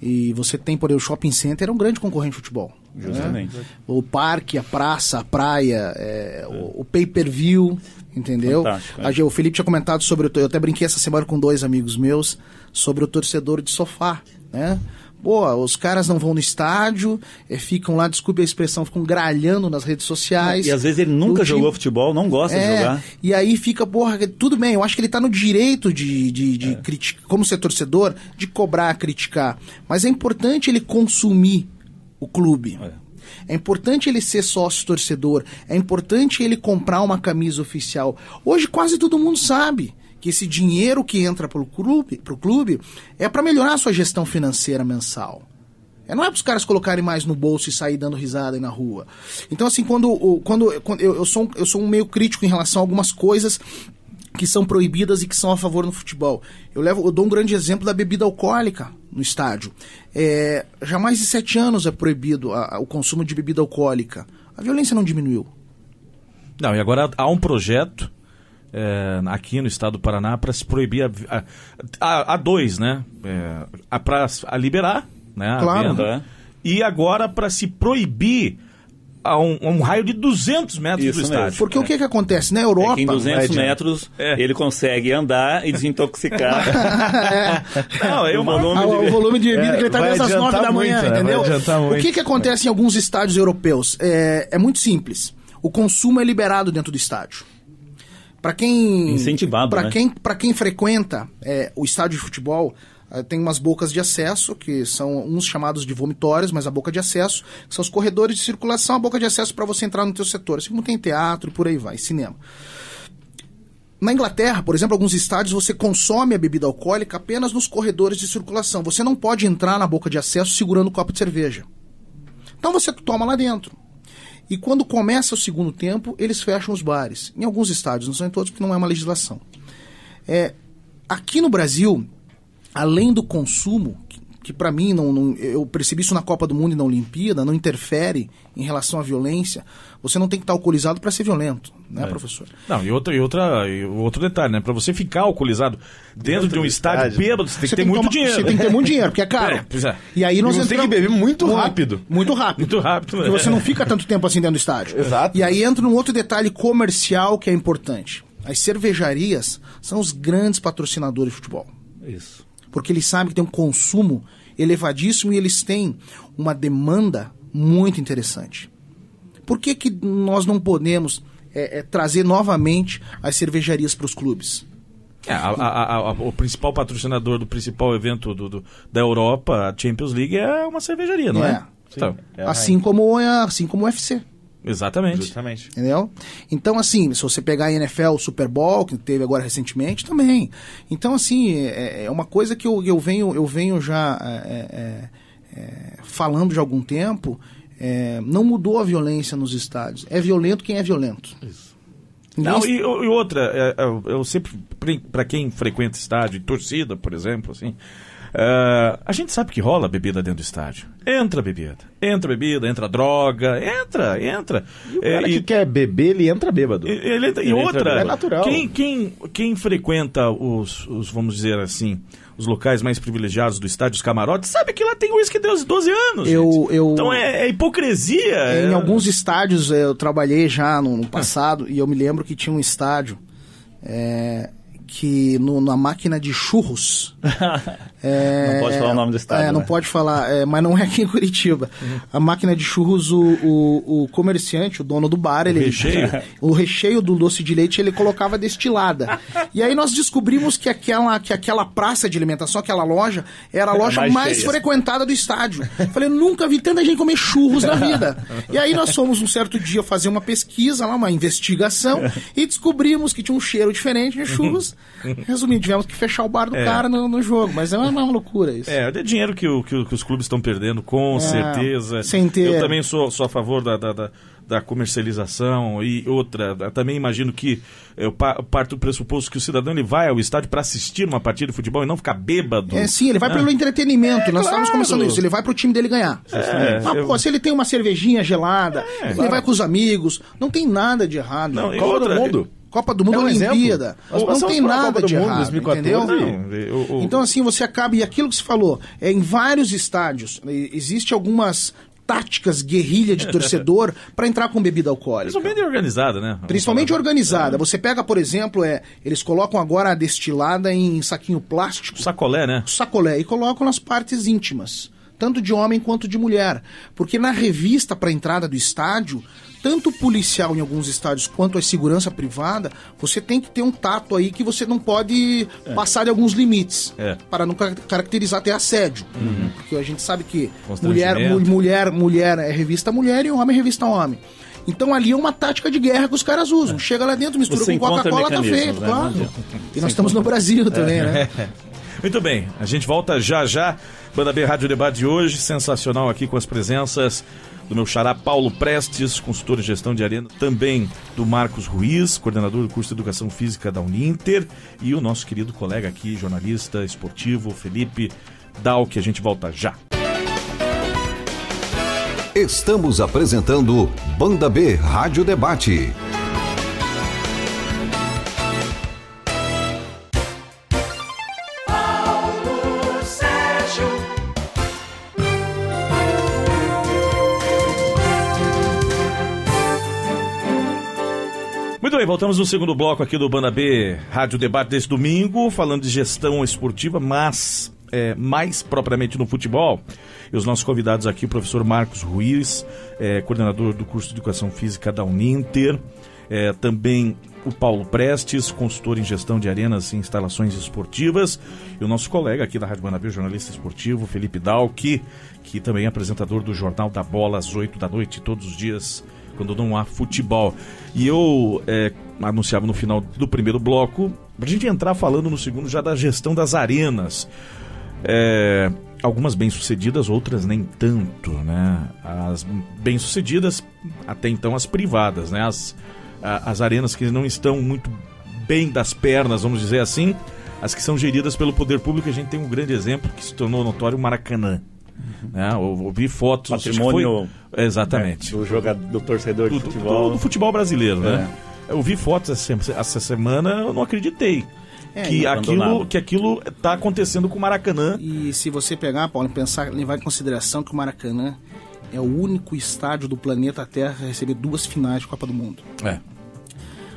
E você tem, por exemplo, o shopping center é um grande concorrente de futebol. Né? Justamente. Né? O parque, a praça, a praia, é, é. O, o pay-per-view, entendeu? É. O Felipe tinha comentado sobre, eu até brinquei essa semana com dois amigos meus, sobre o torcedor de sofá, né? Boa, os caras não vão no estádio, é, ficam lá, desculpe a expressão, ficam gralhando nas redes sociais. E às vezes ele nunca jogou time, futebol, não gosta é, de jogar. E aí fica, porra, tudo bem, eu acho que ele tá no direito de, de, de é. criticar, como ser torcedor, de cobrar, criticar. Mas é importante ele consumir o clube. É. é importante ele ser sócio torcedor, é importante ele comprar uma camisa oficial. Hoje quase todo mundo sabe que esse dinheiro que entra para o clube, pro clube é para melhorar a sua gestão financeira mensal. É, não é para os caras colocarem mais no bolso e sair dando risada aí na rua. Então, assim, quando, quando, quando eu, eu, sou um, eu sou um meio crítico em relação a algumas coisas que são proibidas e que são a favor no futebol. Eu, levo, eu dou um grande exemplo da bebida alcoólica no estádio. É, já mais de sete anos é proibido a, a, o consumo de bebida alcoólica. A violência não diminuiu. Não, e agora há um projeto é, aqui no estado do Paraná para se proibir a, a, a dois, né? É, a, pra, a liberar, né? A claro. Venda, e agora para se proibir a um, um, raio de 200 metros Isso do estádio. Mesmo. Porque é. o que, que acontece? Na né? Europa. É que em 200 metros é. ele consegue andar e desintoxicar. é. (laughs) Não, é o, volume a, ah, de... o volume de bebida que ele está desde 9 da manhã, muito, né? entendeu? O que, que acontece em alguns estádios europeus? É, é muito simples. O consumo é liberado dentro do estádio. Para quem incentivado, para né? quem para quem frequenta é, o estádio de futebol é, tem umas bocas de acesso que são uns chamados de vomitórios, mas a boca de acesso são os corredores de circulação, a boca de acesso para você entrar no teu setor. Assim como tem teatro, por aí vai, cinema. Na Inglaterra, por exemplo, alguns estádios você consome a bebida alcoólica apenas nos corredores de circulação. Você não pode entrar na boca de acesso segurando o um copo de cerveja. Então você toma lá dentro. E quando começa o segundo tempo, eles fecham os bares. Em alguns estádios, não são em todos, porque não é uma legislação. É, aqui no Brasil, além do consumo, que para mim não, não, eu percebi isso na Copa do Mundo e na Olimpíada, não interfere em relação à violência. Você não tem que estar alcoolizado para ser violento, né, é. professor? Não, e outra, e outra e outro detalhe, né? Para você ficar alcoolizado dentro, de um estádio, estádio bêbado, você tem você que ter tem muito dinheiro. Você tem que ter muito dinheiro, porque é caro. (laughs) É, é, e aí nós e você entra... tem que beber muito rápido. Muito rápido. Muito rápido. Porque é. você não fica tanto tempo assim dentro do estádio. Exato. E aí entra um outro detalhe comercial que é importante. As cervejarias são os grandes patrocinadores de futebol. Isso porque eles sabem que tem um consumo elevadíssimo e eles têm uma demanda muito interessante. Por que, que nós não podemos é, é, trazer novamente as cervejarias para os clubes? É, a, a, a, o principal patrocinador do principal evento do, do, da Europa, a Champions League, é uma cervejaria, não é? é. Então, é assim, como é assim como o UFC. Exatamente. Justamente. Entendeu? Então, assim, se você pegar a NFL, Super Bowl, que teve agora recentemente, também. Então, assim, é, é, é uma coisa que eu, eu, venho, eu venho já é, é, é falando de algum tempo. É, não mudou a violência nos estádios. É violento quem é violento. Isso. Não, e, e outra, eu, eu sempre, para quem frequenta estádio, torcida, por exemplo, assim, Uh, a gente sabe que rola bebida dentro do estádio. Entra bebida, entra bebida, entra droga, entra, entra. E o cara é, que quer beber, ele entra bêbado. E, ele entra... Ele e outra, entra... é natural. Quem, quem, quem frequenta os, os, vamos dizer assim, os locais mais privilegiados do estádio, os camarotes, sabe que lá tem uísque desde 12 anos. Eu, eu... então é, é hipocrisia. Em é. alguns estádios eh, eu trabalhei já no, no passado e eu me lembro que tinha um estádio. É, que no, na máquina de churros. (laughs) é, não pode falar o nome do é, estado. É, né? não pode falar, é, mas não é aqui em Curitiba. Uhum. A máquina de churros, o, o, o, comerciante, o dono do bar, ele. O recheio? (laughs) o recheio do doce de leite ele colocava destilada. e aí nós descobrimos que aquela, que aquela praça de alimentação, aquela loja, era a é loja mais, mais frequentada do estádio. Falei, nunca vi tanta gente comer churros na vida. e aí nós fomos um certo dia fazer uma pesquisa lá, uma investigação, e descobrimos que tinha um cheiro diferente de churros. Resumindo, tivemos que fechar o bar do é. cara no, no, jogo, mas é uma, uma, loucura isso. É, é dinheiro que, o, que, que os clubes estão perdendo, com é, certeza. Sem ter... Eu também sou, sou a favor da, da, da da comercialização e outra. Também imagino que eu parto do pressuposto que o cidadão ele vai ao estádio para assistir uma partida de futebol e não ficar bêbado. É, sim, ele vai né? pelo entretenimento. É, Nós claro. estávamos começando isso. Ele vai pro time dele ganhar. É, Mas, eu... pô, se ele tem uma cervejinha gelada, é, ele claro. vai com os amigos, não tem nada de errado. Não, Qual outra, mundo? Copa do Mundo, é um Olimpíada. Não tem nada de errado, 2014, entendeu? Não. Então, assim, você acaba... E aquilo que você falou, é, em vários estádios, né, existe algumas táticas guerrilha de (laughs) torcedor para entrar com bebida alcoólica. Principalmente organizada, né? Principalmente organizada. É. Você pega, por exemplo, é, eles colocam agora a destilada em saquinho plástico. Sacolé, né? Sacolé. E colocam nas partes íntimas tanto de homem quanto de mulher. Porque na revista para entrada do estádio, tanto policial em alguns estádios quanto a segurança privada, você tem que ter um tato aí que você não pode é. passar de alguns limites é. para não caracterizar até assédio. Uhum. Porque a gente sabe que mulher, mulher, mulher é revista mulher e homem é revista homem. Então ali é uma tática de guerra que os caras usam. É. Chega lá dentro, mistura você com Coca-Cola, tá feito, né? claro. (laughs) E nós estamos no Brasil também, né? É. Muito bem, a gente volta já já. Banda B Rádio Debate de hoje, sensacional aqui com as presenças do meu xará Paulo Prestes, consultor em gestão de arena, também do Marcos Ruiz, coordenador do curso de educação física da Uninter, e o nosso querido colega aqui, jornalista esportivo, Felipe Dal, que a gente volta já. Estamos apresentando Banda B Rádio Debate. bem, voltamos no segundo bloco aqui do Banda B Rádio Debate desse domingo, falando de gestão esportiva, mas é, mais propriamente no futebol. E os nossos convidados aqui, o professor Marcos Ruiz, é, coordenador do curso de Educação Física da Uninter, é, também o Paulo Prestes, consultor em gestão de arenas e instalações esportivas, e o nosso colega aqui da Rádio B, jornalista esportivo, Felipe Dalk, que também é apresentador do Jornal da Bola às 8 da noite, todos os dias quando não há futebol. E eu é, anunciava no final do primeiro bloco, pra gente entrar falando no segundo já da gestão das arenas. É, algumas bem-sucedidas, outras nem tanto, né? As bem-sucedidas, até então as privadas, né? As, a, as arenas que não estão muito bem das pernas, vamos dizer assim, as que são geridas pelo poder público, a gente tem um grande exemplo que se tornou notório, o Maracanã. Uhum. Né? Eu ouvi fotos. Patrimônio. Foi... Exatamente. Né, do, jogador, do torcedor do, de futebol. Do, do futebol brasileiro, né? É. Eu vi fotos essa semana, eu não acreditei. É, que, aquilo, que aquilo está acontecendo com o Maracanã. E se você pegar, Paulo, pensar, levar em consideração que o Maracanã é o único estádio do planeta Terra a receber duas finais de Copa do Mundo. É.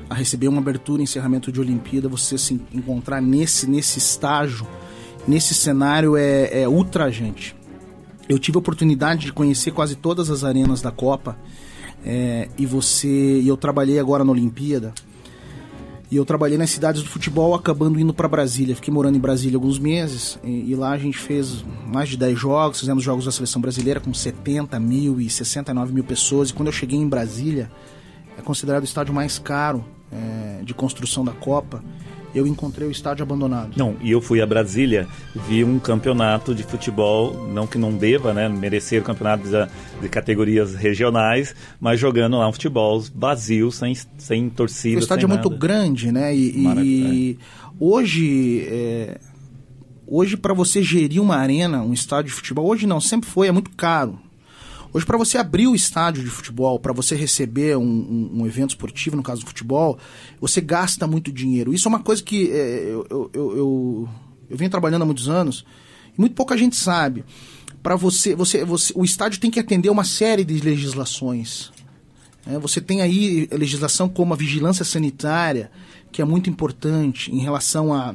A receber uma abertura e encerramento de Olimpíada, você se encontrar nesse, nesse estágio, nesse cenário é, é ultrajante eu tive a oportunidade de conhecer quase todas as arenas da Copa. É, e você. E eu trabalhei agora na Olimpíada. E eu trabalhei nas cidades do futebol, acabando indo para Brasília. Fiquei morando em Brasília alguns meses e, e, lá a gente fez mais de 10 jogos. Fizemos jogos da seleção brasileira com 70 mil e 69 mil pessoas. E quando eu cheguei em Brasília, é considerado o estádio mais caro é, de construção da Copa eu encontrei o estádio abandonado. Não, e eu fui a Brasília, vi um campeonato de futebol, não que não deva, né, merecer campeonato de, de categorias regionais, mas jogando lá um futebol vazio, sem, sem torcida. O estádio é nada. muito grande, né? E, e hoje. É, hoje, para você gerir uma arena, um estádio de futebol, hoje não, sempre foi, é muito caro. Hoje, para você abrir o estádio de futebol, para você receber um, um, um, evento esportivo, no caso do futebol, você gasta muito dinheiro. Isso é uma coisa que é, eu, eu, eu, eu venho trabalhando há muitos anos e muito pouca gente sabe. Para você, você, você, o estádio tem que atender uma série de legislações. É, você tem aí legislação como a vigilância sanitária, que é muito importante em relação a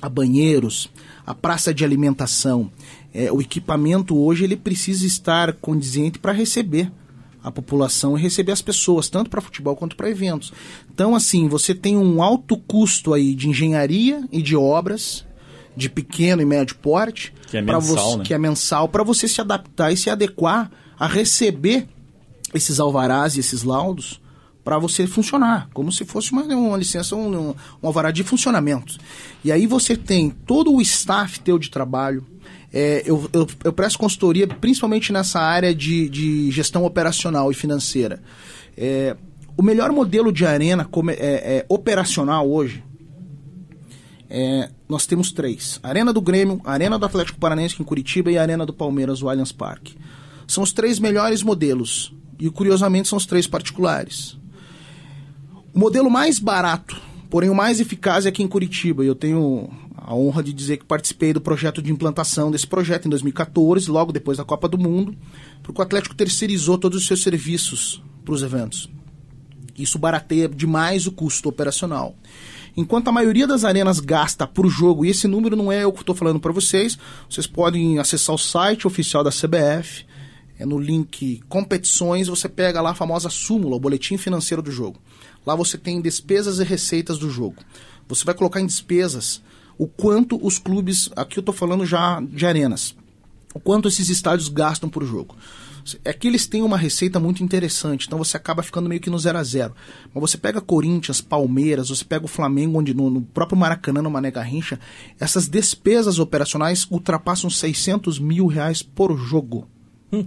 a banheiros, a praça de alimentação. É, o equipamento hoje ele precisa estar condizente para receber a população e receber as pessoas, tanto para futebol quanto para eventos. Então, assim, você tem um alto custo aí de engenharia e de obras de pequeno e médio porte, que é mensal, você, né? que é mensal, para você se adaptar e se adequar a receber esses alvarás e esses laudos para você funcionar, como se fosse uma, uma licença, um, um, um alvará de funcionamento. E aí você tem todo o staff teu de trabalho, é, eu, eu, eu, presto consultoria principalmente nessa área de, de gestão operacional e financeira. É, o melhor modelo de arena como, é, é, operacional hoje, é, nós temos três: Arena do Grêmio, Arena do Atlético Paranaense em Curitiba e Arena do Palmeiras, o Allianz Parque. São os três melhores modelos. E curiosamente são os três particulares. O modelo mais barato, porém o mais eficaz é aqui em Curitiba. Eu tenho a honra de dizer que participei do projeto de implantação desse projeto em 2014, logo depois da Copa do Mundo, porque o Atlético terceirizou todos os seus serviços para os eventos. Isso barateia demais o custo operacional. Enquanto a maioria das arenas gasta por jogo, e esse número não é eu que estou falando para vocês, vocês podem acessar o site oficial da CBF, é no link competições, você pega lá a famosa súmula, o boletim financeiro do jogo. Lá você tem despesas e receitas do jogo. Você vai colocar em despesas o quanto os clubes, aqui eu estou falando já de arenas, o quanto esses estádios gastam por jogo. É que eles têm uma receita muito interessante, então você acaba ficando meio que no 0 a 0 Mas você pega Corinthians, Palmeiras, você pega o Flamengo, onde no, no próprio Maracanã, no Mané Garrincha, essas despesas operacionais ultrapassam 600 mil reais por jogo. Hum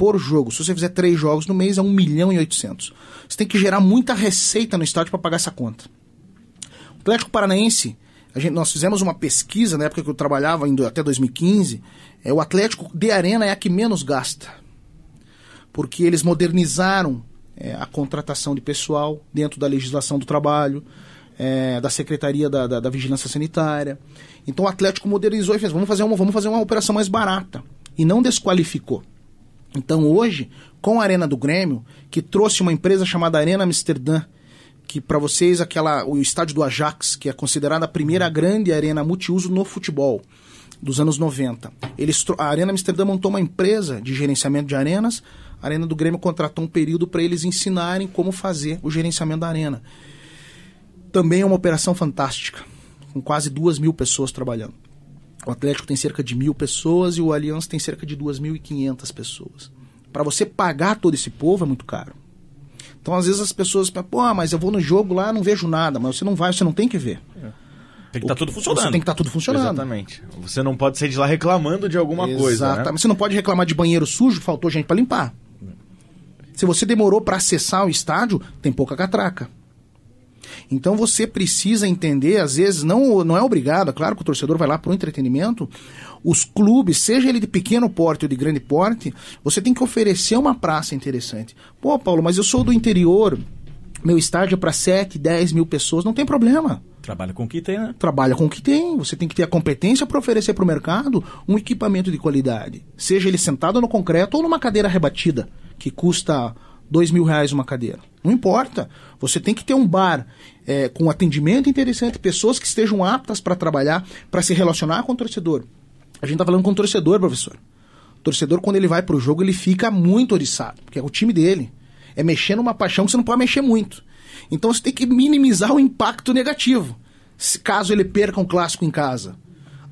por jogo. Se você fizer três jogos no mês, é 1 milhão e 800. Você tem que gerar muita receita no estádio para pagar essa conta. O Atlético Paranaense, gente, nós fizemos uma pesquisa na época que eu trabalhava, indo até 2015. É, o Atlético de Arena é a que menos gasta. Porque eles modernizaram é, a contratação de pessoal dentro da legislação do trabalho. É, da Secretaria da, da, da, Vigilância Sanitária. Então o Atlético modernizou e fez: vamos fazer uma, vamos fazer uma operação mais barata. E não desqualificou. Então hoje, com a Arena do Grêmio, que trouxe uma empresa chamada Arena Amsterdã, que para vocês aquela o estádio do Ajax, que é considerada a primeira grande arena multiuso no futebol dos anos 90. Eles, a Arena Amsterdã montou uma empresa de gerenciamento de arenas. A Arena do Grêmio contratou um período para eles ensinarem como fazer o gerenciamento da arena. Também é uma operação fantástica, com quase duas mil pessoas trabalhando. O Atlético tem cerca de mil pessoas e o Aliança tem cerca de 2.500 pessoas. Para você pagar todo esse povo é muito caro. Então, às vezes, as pessoas pensam, pô, mas eu vou no jogo lá não vejo nada. Mas você não vai, você não tem que ver. É. Tem que estar tá tudo funcionando. Você tem que estar tá tudo funcionando. Exatamente. Você não pode sair de lá reclamando de alguma coisa. Né? Exatamente. Né? Você não pode reclamar de banheiro sujo, faltou gente para limpar. Hum. Se você demorou para acessar o estádio, tem pouca catraca. Então você precisa entender, às vezes, não, não é obrigado, é claro que o torcedor vai lá para o entretenimento, os clubes, seja ele de pequeno porte ou de grande porte, você tem que oferecer uma praça interessante. Pô, Paulo, mas eu sou do interior, meu estádio é para 7, 10 mil pessoas, não tem problema. Trabalha com o que tem, né? Trabalha com o que tem. Você tem que ter a competência para oferecer para o mercado um equipamento de qualidade. Seja ele sentado no concreto ou numa cadeira rebatida, que custa dois mil reais uma cadeira. Não importa. Você tem que ter um bar é, com atendimento interessante, pessoas que estejam aptas para trabalhar, para se relacionar com o torcedor. A gente está falando com o torcedor, professor. O torcedor, quando ele vai para o jogo, ele fica muito oriçado, porque é o time dele. É mexer numa paixão que você não pode mexer muito. Então você tem que minimizar o impacto negativo, caso ele perca um clássico em casa.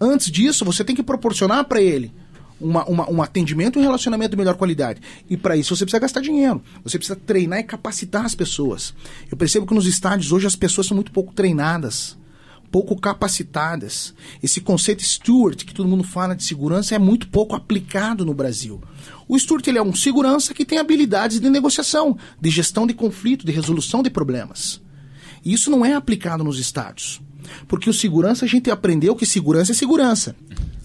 Antes disso, você tem que proporcionar para ele uma, uma, um atendimento e um relacionamento de melhor qualidade. E para isso você precisa gastar dinheiro, você precisa treinar e capacitar as pessoas. Eu percebo que nos estádios hoje as pessoas são muito pouco treinadas pouco capacitadas. Esse conceito Stewart, que todo mundo fala de segurança, é muito pouco aplicado no Brasil. O Stewart ele é um segurança que tem habilidades de negociação, de gestão de conflito, de resolução de problemas. E isso não é aplicado nos estádios. Porque o segurança, a gente aprendeu que segurança é segurança.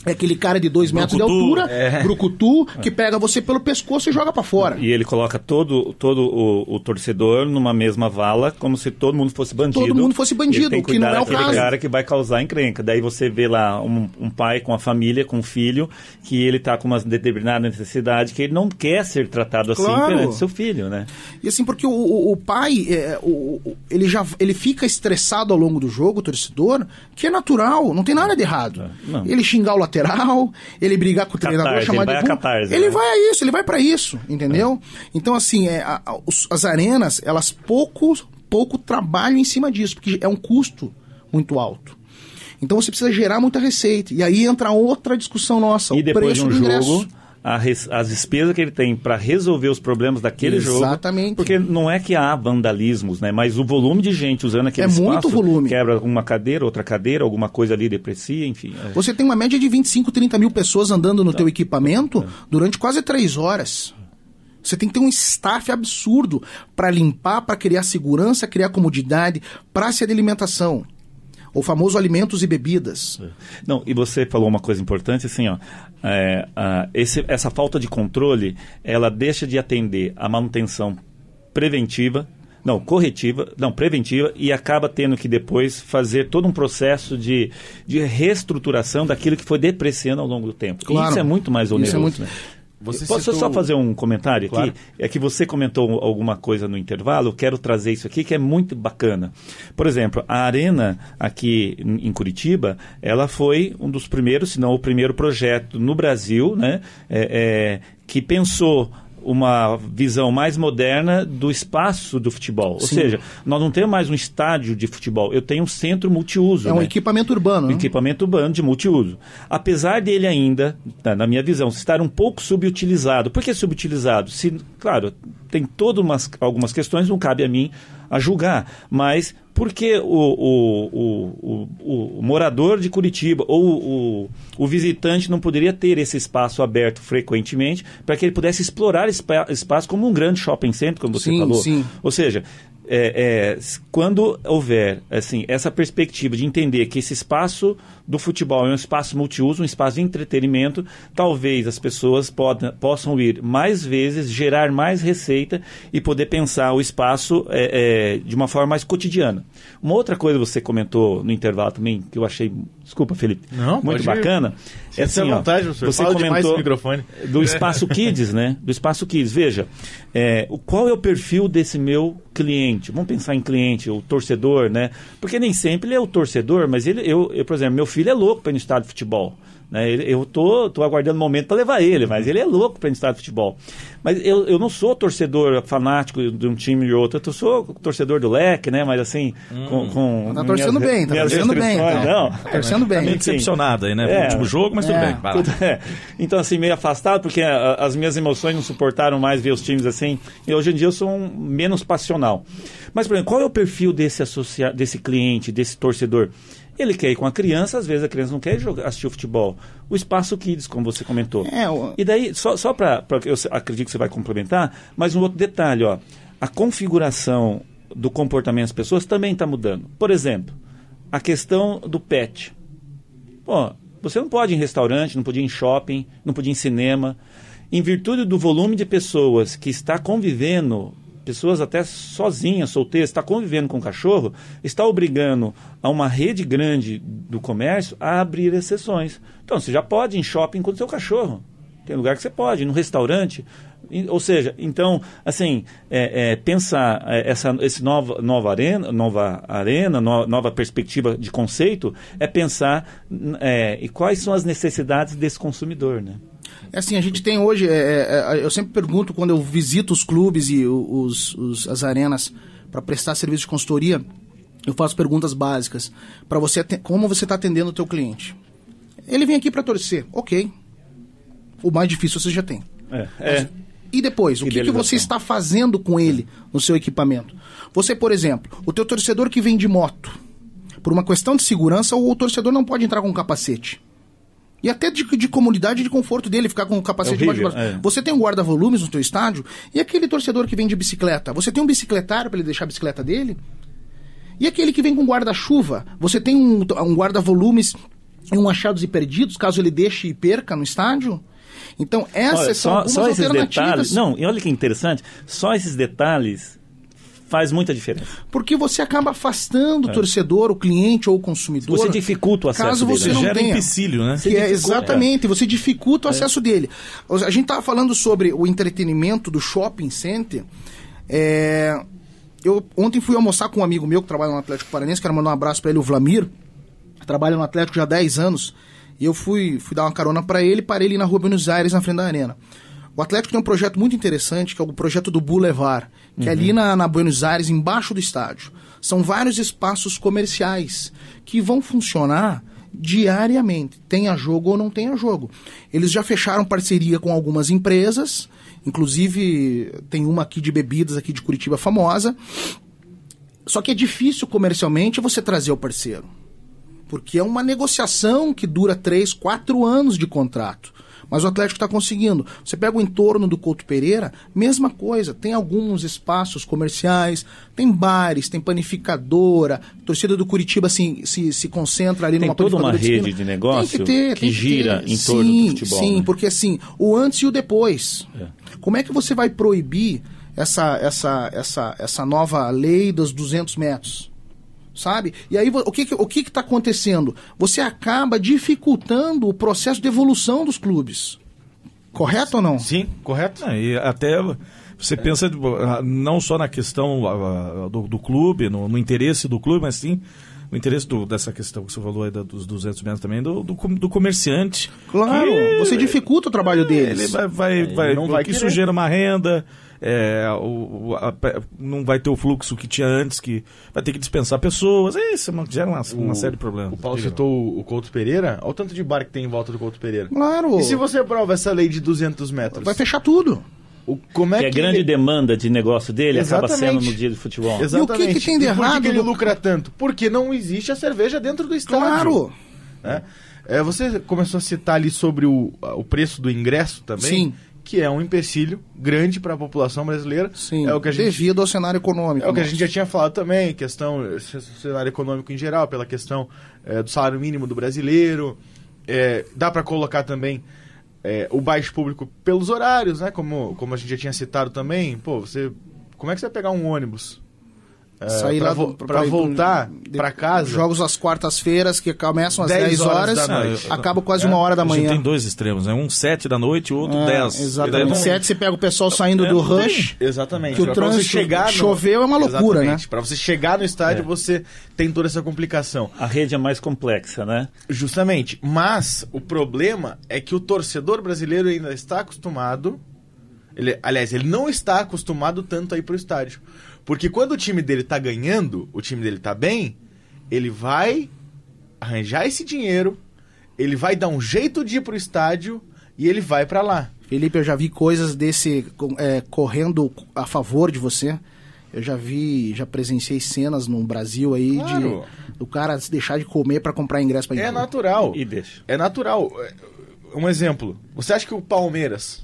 É aquele cara de dois brucutu, metros de altura, é. brucutu, que pega você pelo pescoço e joga para fora. E ele coloca todo, todo o, o, torcedor numa mesma vala, como se todo mundo fosse bandido. Todo mundo fosse bandido, que não é o caso. cara que vai causar encrenca. Daí você vê lá um, um pai com a família, com o um filho, que ele tá com uma determinada necessidade, que ele não quer ser tratado assim claro. assim perante seu filho, né? E assim, porque o, o, o pai, é, o, ele já ele fica estressado ao longo do jogo, o torcedor, que é natural, não tem nada de errado. É, não. Ele xingar o lateral, ele brigar com o catarse, treinador, chamar ele de vai burro. Catarse, ele né? vai a isso, ele vai para isso, entendeu? É. Então, assim, é, a, a, as arenas, elas pouco, pouco trabalham em cima disso, porque é um custo muito alto. Então você precisa gerar muita receita. E aí entra outra discussão nossa, e o preço de um do ingresso. Jogo res, as despesas que ele tem para resolver os problemas daquele Exatamente. jogo. Exatamente. Porque não é que há vandalismos, né? Mas o volume de gente usando aquele é espaço. É muito volume. Quebra uma cadeira, outra cadeira, alguma coisa ali deprecia, enfim. É. Você tem uma média de 25, 30 mil pessoas andando no tá. teu equipamento tá. durante quase três horas. Você tem que ter um staff absurdo para limpar, para criar segurança, criar comodidade, praça de alimentação. O famoso alimentos e bebidas. É. Não, e você falou uma coisa importante, assim, ó, é, a, esse, essa falta de controle, ela deixa de atender a manutenção preventiva, não, corretiva, não, preventiva, e acaba tendo que depois fazer todo um processo de, de reestruturação daquilo que foi depreciando ao longo do tempo. Claro. E isso é muito mais oneroso. Isso é muito... Né? Você Posso citou... só fazer um comentário aqui? É que você comentou alguma coisa no intervalo, eu quero trazer isso aqui que é muito bacana. Por exemplo, a Arena aqui em Curitiba, ela foi um dos primeiros, se não o primeiro projeto no Brasil, né? É, é, que pensou uma visão mais moderna do espaço do futebol. Sim. Ou seja, nós não temos mais um estádio de futebol, eu tenho um centro multiuso. É um né? equipamento urbano. Um né? equipamento urbano de multiuso. Apesar dele ainda, na minha visão, estar um pouco subutilizado. Por que subutilizado? Se, claro, tem todas algumas questões, não cabe a mim a julgar, mas porque o, o, o, o, morador de Curitiba ou o, visitante não poderia ter esse espaço aberto frequentemente para que ele pudesse explorar esse espaço como um grande shopping center, como você sim, falou. Sim. Ou seja, é, é, quando houver assim essa perspectiva de entender que esse espaço do futebol é um espaço multiuso, um espaço de entretenimento, talvez as pessoas possam ir mais vezes, gerar mais receita e poder pensar o espaço é, é de uma forma mais cotidiana. Uma outra coisa que você comentou no intervalo também, que eu achei Desculpa, Felipe. Não, Muito bacana. É assim, ó, vontade, professor. você Fala comentou microfone. do Espaço Kids, né? Do Espaço Kids. Veja, é, qual é o perfil desse meu cliente? Vamos pensar em cliente, o torcedor, né? Porque nem sempre ele é o torcedor, mas ele, eu, eu por exemplo, meu filho é louco para ir no estado de futebol. Né? Eu tô, tô aguardando o momento para levar ele, mas ele é louco para entrar de futebol. Mas eu, eu não sou torcedor fanático de um time e outro. Eu sou torcedor do leque, né? Mas assim, hum. com, com. Tá torcendo minhas, bem, tá torcendo bem. Então. Não. Tá torcendo bem. Tá meio decepcionado aí, né? É. O último jogo, mas tudo é. bem. É. (laughs) Então, assim, meio afastado, porque as minhas emoções não suportaram mais ver os times assim. E hoje em dia eu sou um menos passional. Mas, por exemplo, qual é o perfil desse, associa... desse cliente, desse torcedor? Ele quer ir com a criança, às vezes a criança não quer jogar, assistir o futebol. O espaço kids, como você comentou. É, o... E daí, só, só para. Eu acredito que você vai complementar, mas um outro detalhe, ó. A configuração do comportamento das pessoas também está mudando. Por exemplo, a questão do pet. Pô, você não pode ir em restaurante, não podia ir em shopping, não podia ir em cinema. Em virtude do volume de pessoas que está convivendo pessoas até sozinhas, solteiras, está convivendo com o cachorro, está obrigando a uma rede grande do comércio a abrir exceções. Então, você já pode ir em shopping com o seu cachorro. Tem lugar que você pode, no restaurante. Ou seja, então, assim, é, é, pensar é, essa esse nova, nova arena, nova, arena no, nova perspectiva de conceito, é pensar é, e quais são as necessidades desse consumidor, né? É assim, a gente tem hoje, é, é, é eu sempre pergunto quando eu visito os clubes e os, os as arenas para prestar serviço de consultoria, eu faço perguntas básicas para você como você está atendendo o teu cliente. Ele vem aqui para torcer, ok? O mais difícil você já tem. É, Mas, é. e depois, o que, que você está fazendo com ele no seu equipamento? Você, por exemplo, o teu torcedor que vem de moto, por uma questão de segurança, o torcedor não pode entrar com um capacete e até de, de comodidade e de conforto dele, ficar com o capacete é horrível, debaixo É. Você tem um guarda-volumes no teu estádio e aquele torcedor que vem de bicicleta, você tem um bicicletário para ele deixar a bicicleta dele? E aquele que vem com guarda-chuva, você tem um, um guarda-volumes e um achados e perdidos, caso ele deixe e perca no estádio? Então, essas olha, só, são algumas só esses Detalhes, não, e olha que interessante, só esses detalhes faz muita diferença. Porque você acaba afastando é. o torcedor, o cliente ou o consumidor. Você dificulta o acesso caso dele. Você né? não Gera tenha, empecilho, né? Que é, exatamente, é. você dificulta o é. acesso dele. A gente estava falando sobre o entretenimento do shopping center. É, eu ontem fui almoçar com um amigo meu que trabalha no Atlético Paranense, quero mandar um abraço para ele, o Vlamir. Trabalha no Atlético já há 10 anos. E eu fui, fui dar uma carona para ele, parei ele na rua Buenos Aires, na frente da arena. O Atlético tem um projeto muito interessante, que é o projeto do Boulevard que uhum. é ali uhum. na, na Buenos Aires, embaixo do estádio. São vários espaços comerciais que vão funcionar diariamente, tenha jogo ou não tenha jogo. Eles já fecharam parceria com algumas empresas, inclusive tem uma aqui de bebidas aqui de Curitiba famosa. Só que é difícil comercialmente você trazer o parceiro. Porque é uma negociação que dura três, quatro anos de contrato. Mas o Atlético está conseguindo. Você pega o entorno do Couto Pereira, mesma coisa. Tem alguns espaços comerciais, tem bares, tem panificadora. A torcida do Curitiba assim, se, se concentra ali tem numa toda uma de rede de negócio que, ter, que, gira em torno sim, do futebol. Sim, né? porque assim, o antes e o depois. É. Como é que você vai proibir essa, essa, essa, essa nova lei dos 200 metros? sabe? E aí o que o que está acontecendo? Você acaba dificultando o processo de evolução dos clubes, correto ou não? Sim, correto. E até você é. pensa não só na questão do, do clube, no, no, interesse do clube, mas sim o interesse do, dessa questão que você falou aí dos 200 metros também, do, do, do comerciante. Claro, que, você dificulta o trabalho deles. Ele vai, vai, ele vai, não vai que isso gera uma renda, é, o, a, não vai ter o fluxo que tinha antes, que vai ter que dispensar pessoas, é isso gera uma, uma série de problemas. O Paulo Diga. citou o Couto Pereira, olha o tanto de bar que tem em volta do Couto Pereira. Claro. E se você aprova essa lei de 200 metros? Vai fechar tudo. O, como é que, é que a grande ele... demanda de negócio dele Exatamente. acaba sendo no dia de futebol. Exatamente. E o que, que tem de errado? Por que, que ele lucra tanto? Porque não existe a cerveja dentro do estádio. Claro! Né? É, você começou a citar ali sobre o, o preço do ingresso também. Sim que é um empecilho grande para a população brasileira. Sim, é o que a gente, devido ao cenário econômico. É o que a gente já tinha falado também, questão cenário econômico em geral, pela questão é, do salário mínimo do brasileiro. É, dá para colocar também é, o baixo público pelos horários, né? Como, como a gente já tinha citado também, pô, você. Como é que você vai pegar um ônibus é, pra, para voltar para casa. Jogos às quartas-feiras, que começam às 10, horas, horas acaba quase é, uma hora da manhã. tem dois extremos, né? Um 7 da noite e outro é, 10. Exatamente. Não... 7 você pega o pessoal é, saindo é, do rush. Tem. Exatamente. Que o trânsito chegar no... choveu é uma loucura, né? exatamente. né? Para você chegar no estádio, é. você tem toda essa complicação. A rede é mais complexa, né? Justamente. Mas o problema é que o torcedor brasileiro ainda está acostumado. Ele, aliás, ele não está acostumado tanto a ir pro estádio. Porque quando o time dele tá ganhando, o time dele tá bem, ele vai arranjar esse dinheiro, ele vai dar um jeito de ir pro estádio e ele vai para lá. Felipe, eu já vi coisas desse é, correndo a favor de você. Eu já vi, já presenciei cenas no Brasil aí claro. de do cara se deixar de comer para comprar ingresso para É natural. E deixa. É natural. É, um exemplo. Você acha que o Palmeiras,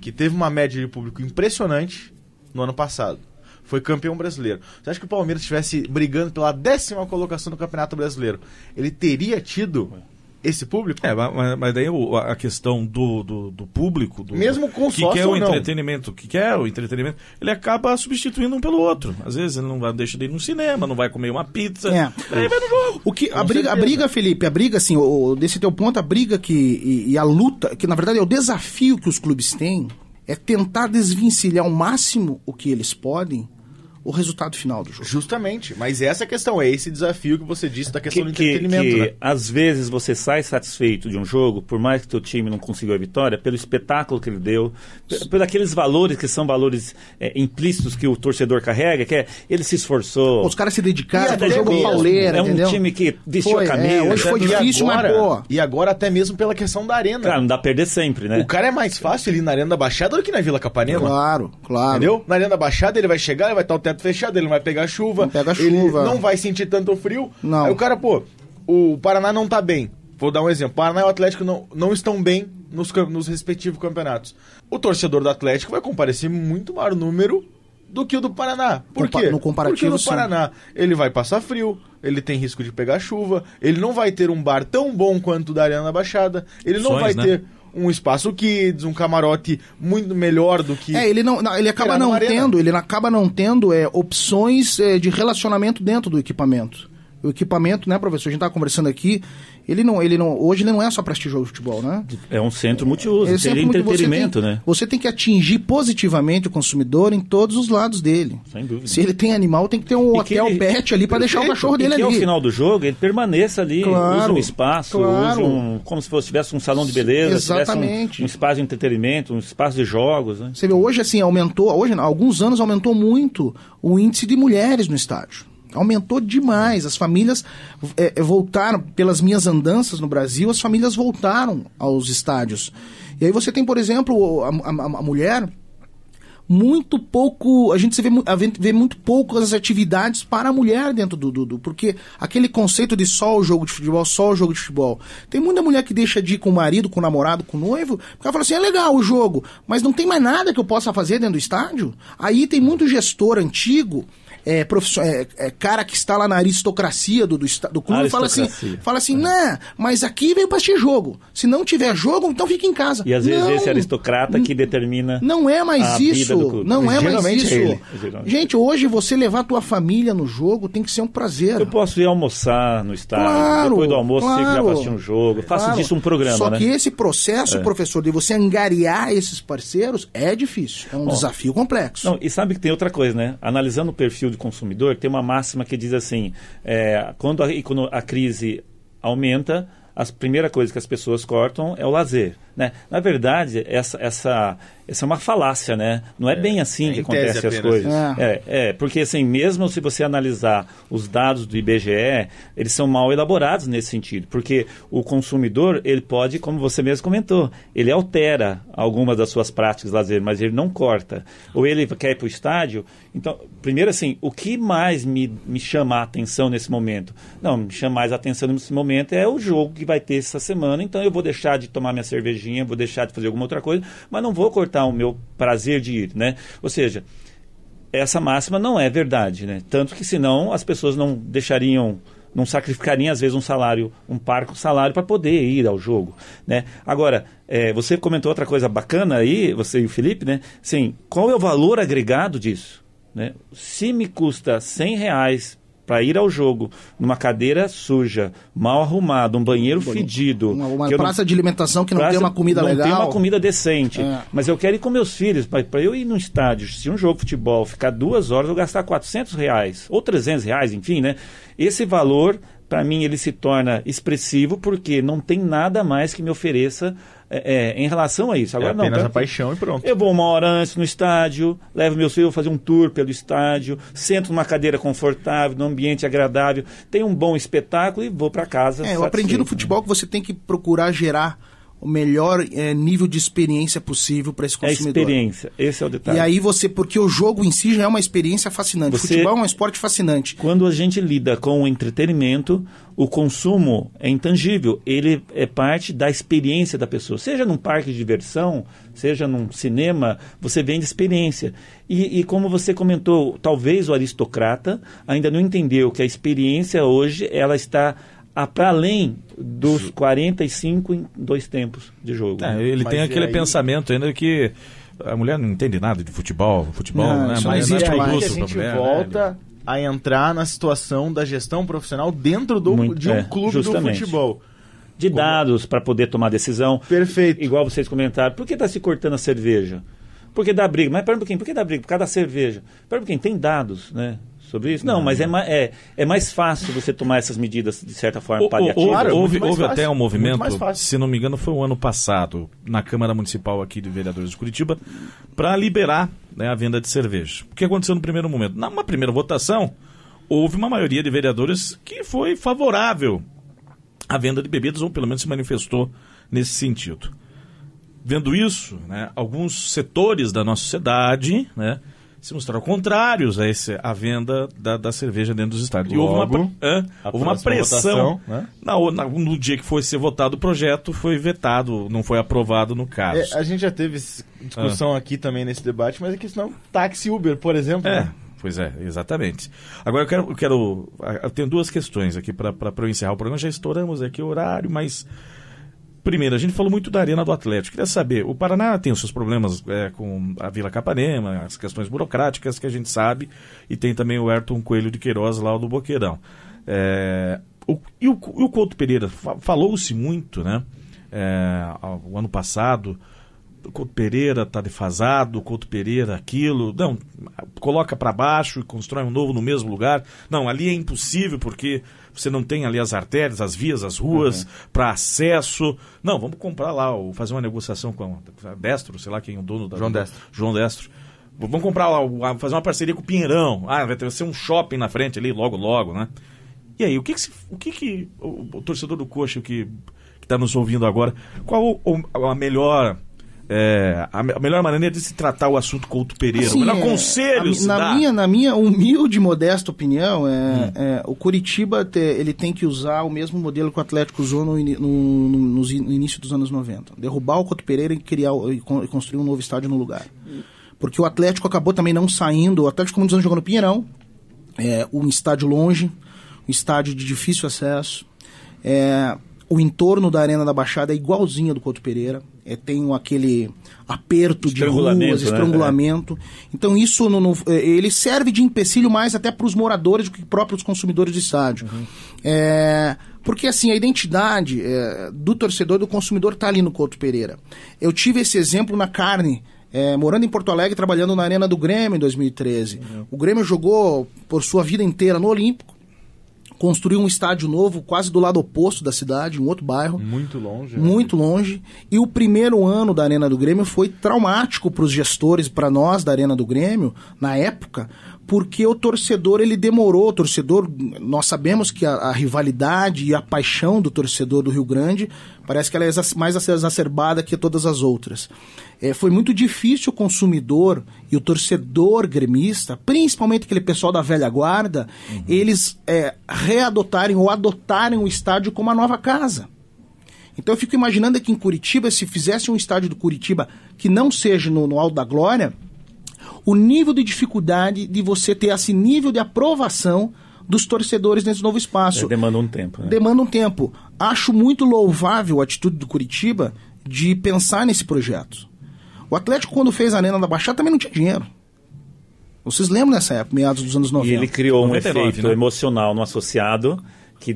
que teve uma média de público impressionante no ano passado, foi campeão brasileiro. Você acha que o Palmeiras estivesse brigando pela décima colocação no Campeonato Brasileiro? Ele teria tido esse público? É, mas, mas daí a questão do, do, do público, do, mesmo com que quer é o entretenimento, que quer é o entretenimento, ele acaba substituindo um pelo outro. Às vezes ele não vai, deixa de ir no cinema, não vai comer uma pizza. É. vai no o que a briga, a briga, Felipe, a briga assim, o, desse teu ponto, a briga que e, e a luta, que na verdade é o desafio que os clubes têm, é tentar desvencilhar ao máximo o que eles podem o resultado final do jogo. Justamente, mas essa é a questão, é esse desafio que você disse da questão que, do entretenimento. Que, né? Às vezes você sai satisfeito de um jogo, por mais que teu time não consiga a vitória, pelo espetáculo que ele deu, pelos aqueles valores que são valores é, implícitos que o torcedor carrega, que é ele se esforçou. Os caras se dedicaram ao jogou mesmo, pauleira, É um entendeu? time que vestiu foi, a é, camisa. É, hoje foi né? difícil, agora, mas pô. E agora até mesmo pela questão da arena. Cara, não dá pra perder sempre, né? O cara é mais fácil ali na Arena da Baixada do que na Vila Capanema. Claro, claro. Entendeu? Na Arena da Baixada ele vai chegar, ele vai estar o teto fechado, ele não vai pegar chuva. Não pega chuva. não vai sentir tanto frio. Não. Aí o cara, pô, o Paraná não tá bem. Vou dar um exemplo. Paraná e o Atlético não, não estão bem nos, nos respectivos campeonatos. O torcedor do Atlético vai comparecer muito maior número do que o do Paraná. Por Compa quê? No comparativo, Porque no Paraná sim. ele vai passar frio, ele tem risco de pegar chuva, ele não vai ter um bar tão bom quanto o da Arena Baixada, ele Sonhos, não vai né? ter um espaço kids, um camarote muito melhor do que. É, ele não, não ele acaba não tendo, ele acaba não tendo é, opções é, de relacionamento dentro do equipamento. O equipamento, né, professor? A gente estava conversando aqui ele não, ele não, hoje ele não é só de futebol, né? É um centro multiuso, é, é entretenimento, você tem, né? Você tem que atingir positivamente o consumidor em todos os lados dele. Sem dúvida. Se ele tem animal, tem que ter um e hotel ele, pet ali para deixar o cachorro dele que ali. Que ao final do jogo ele permaneça ali, claro, use um espaço, claro. um, como se fosse, tivesse um salão de beleza, Exatamente. Um, um, espaço de entretenimento, um espaço de jogos, né? Você vê, hoje assim aumentou, hoje há alguns anos aumentou muito o índice de mulheres no estádio aumentou demais. As famílias é, é, voltaram, pelas minhas andanças no Brasil, as famílias voltaram aos estádios. E aí você tem, por exemplo, a, a, a mulher muito pouco, a gente vê, vê muito pouco as atividades para a mulher dentro do, do, porque aquele conceito de só o jogo de futebol, só o jogo de futebol. Tem muita mulher que deixa de ir com o marido, com o namorado, com o noivo, porque ela fala assim, é legal o jogo, mas não tem mais nada que eu possa fazer dentro do estádio. Aí tem muito gestor antigo é, é, é, cara que está lá na aristocracia do, do, do clube fala assim, fala assim, uhum. não, mas aqui veio para assistir jogo. Se não tiver jogo, então fica em casa. E às vezes não, esse aristocrata que determina Não é mais isso. Não é mais isso. É Gente, hoje você levar a tua família no jogo tem que ser um prazer. Eu posso ir almoçar no estádio, claro, depois do almoço claro, você vai assistir um jogo. Faça claro. disso um programa, Só né? que esse processo, é. professor, de você angariar esses parceiros é difícil. É um Bom, desafio complexo. Não, e sabe que tem outra coisa, né? Analisando o perfil de consumidor, tem uma máxima que diz assim: é, quando a, a crise aumenta, a primeira coisa que as pessoas cortam é o lazer. Né? Na verdade, essa, essa, essa é uma falácia, né? Não é, é bem assim é que acontecem as coisas. Ah. É. é. porque assim, mesmo se você analisar os dados do IBGE, eles são mal elaborados nesse sentido, porque o consumidor, ele pode, como você mesmo comentou, ele altera algumas das suas práticas de lazer, mas ele não corta. Ou ele quer ir para o estádio. Então, primeiro assim, o que mais me, me chama a atenção nesse momento? Não, me chama mais a atenção nesse momento é o jogo que vai ter essa semana, então eu vou deixar de tomar minha cerveja cervejinha, vou deixar de fazer alguma outra coisa, mas não vou cortar o meu prazer de ir, né? Ou seja, essa máxima não é verdade, né? Tanto que senão as pessoas não deixariam não sacrificariam às vezes um salário, um parco salário para poder ir ao jogo, né? Agora, é, você comentou outra coisa bacana aí, você e o Felipe, né? Sim, qual é o valor agregado disso? Né? Se me custa 100 reais para ir ao jogo numa cadeira suja, mal arrumada, um banheiro fedido. Uma, uma praça não, de alimentação que não tem uma comida não legal. Não tem uma comida decente. É. Mas eu quero ir com meus filhos. Para eu ir no estádio, se um jogo de futebol ficar duas horas, eu vou gastar 400 reais ou 300 reais, enfim, né? Esse valor para mim ele se torna expressivo porque não tem nada mais que me ofereça é, é em relação a isso. É Agora é apenas não. Apenas tá a paixão e pronto. Eu vou uma hora antes no estádio, levo meu filho fazer um tour pelo estádio, sento numa cadeira confortável, num ambiente agradável, tenho um bom espetáculo e vou para casa. É, eu aprendi no né? futebol que você tem que procurar gerar o melhor é, nível de experiência possível para esse é consumidor. É experiência, esse é o detalhe. E aí você, porque o jogo em si já é uma experiência fascinante. Você, Futebol é um esporte fascinante. Quando a gente lida com o entretenimento, o consumo é intangível. Ele é parte da experiência da pessoa. Seja num parque de diversão, seja num cinema, você vende experiência. E, e como você comentou, talvez o aristocrata ainda não entendeu que a experiência hoje ela está ah, para além dos 45 em dois tempos de jogo. É, né? ele tem aquele aí... pensamento ainda que a mulher não entende nada de futebol, futebol, não, né? Mas existe é mais. a gente mulher, né? volta né? a entrar na situação da gestão profissional dentro do, Muito, de um é, clube justamente. do futebol. De Como... dados para poder tomar decisão. Perfeito. Igual vocês comentaram, por que está se cortando a cerveja? Porque dá briga. Mas pera um pouquinho, por que dá briga? Por causa da cerveja. Pera um pouquinho, tem dados, né? sobre isso? Não, não né? mas é, é, é mais fácil você tomar essas medidas, de certa forma, o, paliativas. Claro, houve, houve até um movimento, se não me engano, foi o um ano passado, na Câmara Municipal aqui de Vereadores de Curitiba, para liberar né, a venda de cerveja. O que aconteceu no primeiro momento? Na primeira votação, houve uma maioria de vereadores que foi favorável à venda de bebidas, ou pelo menos se manifestou nesse sentido. Vendo isso, né, alguns setores da nossa sociedade, né, se mostraram contrários a esse, a venda da, da cerveja dentro dos estados. Logo, e houve uma, hã, houve uma pressão. Votação, né? na, na, no dia que foi ser votado o projeto, foi vetado, não foi aprovado no caso. É, a gente já teve discussão hã. aqui também nesse debate, mas é que não é táxi Uber, por exemplo. É. Né? Pois é, exatamente. Agora eu quero. Eu quero eu tenho duas questões aqui para eu encerrar o programa. Já estouramos aqui o horário, mas Primeiro, a gente falou muito da Arena do Atlético. Queria saber, o Paraná tem os seus problemas é, com a Vila Capanema, as questões burocráticas que a gente sabe, e tem também o Ayrton Coelho de Queiroz lá do Boqueirão. É, o, e, o, e o Couto Pereira, falou-se muito, né? É, o ano passado, o Couto Pereira está defasado, o Couto Pereira aquilo, não, coloca para baixo e constrói um novo no mesmo lugar. Não, ali é impossível porque você não tem ali as artérias, as vias, as ruas uhum. para acesso. Não, vamos comprar lá, ou fazer uma negociação com a Destro, sei lá quem é o dono da. João Destro. João Destro. Vamos comprar lá, fazer uma parceria com o Pinheirão. Ah, vai ter um shopping na frente ali, logo, logo, né? E aí, o que, que se, o que, que o, o, torcedor do Coxa que está nos ouvindo agora, qual o, a melhor é, a, a melhor maneira é de se tratar o assunto Couto Pereira, assim, o melhor é, conselho a, na dá. minha Na minha humilde e modesta opinião, é, hum. é o Curitiba te, ele tem que usar o mesmo modelo que o Atlético usou no, no, no, no início dos anos 90. Derrubar o Couto Pereira e, criar, e, construir um novo estádio no lugar. Porque o Atlético acabou também não saindo, o Atlético como anos jogou no Pinheirão, é, um estádio longe, um estádio de difícil acesso, é, o entorno da Arena da Baixada é igualzinho do Couto Pereira. É, tem aquele aperto de ruas, né? estrangulamento. Né? Então isso no, no, é, ele serve de empecilho mais até para os moradores do que próprios consumidores de estádio. Uhum. É, porque assim, a identidade é, do torcedor do consumidor está ali no Couto Pereira. Eu tive esse exemplo na carne é, morando em Porto Alegre, trabalhando na Arena do Grêmio em 2013. Uhum. O Grêmio jogou por sua vida inteira no Olímpico, construiu um estádio novo, quase do lado oposto da cidade, um outro bairro. Muito longe. Né? Muito longe. E o primeiro ano da Arena do Grêmio foi traumático para os gestores, para nós da Arena do Grêmio, na época, porque o torcedor ele demorou, o torcedor, nós sabemos que a, a, rivalidade e a paixão do torcedor do Rio Grande parece que ela é mais exacerbada que todas as outras é, foi muito difícil o consumidor e o torcedor gremista, principalmente aquele pessoal da velha guarda, uhum. eles é, readotarem ou adotarem o estádio como a nova casa. Então eu fico imaginando que em Curitiba, se fizesse um estádio do Curitiba que não seja no, no Alto da Glória, o nível de dificuldade de você ter esse nível de aprovação dos torcedores nesse novo espaço. É, demanda um tempo. Né? Demanda um tempo. Acho muito louvável a atitude do Curitiba de pensar nesse projeto. O Atlético, quando fez a Arena da Baixada, também não tinha dinheiro. Vocês lembram nessa época, meados dos anos 90? E ele criou 99, um efeito né? emocional no associado que,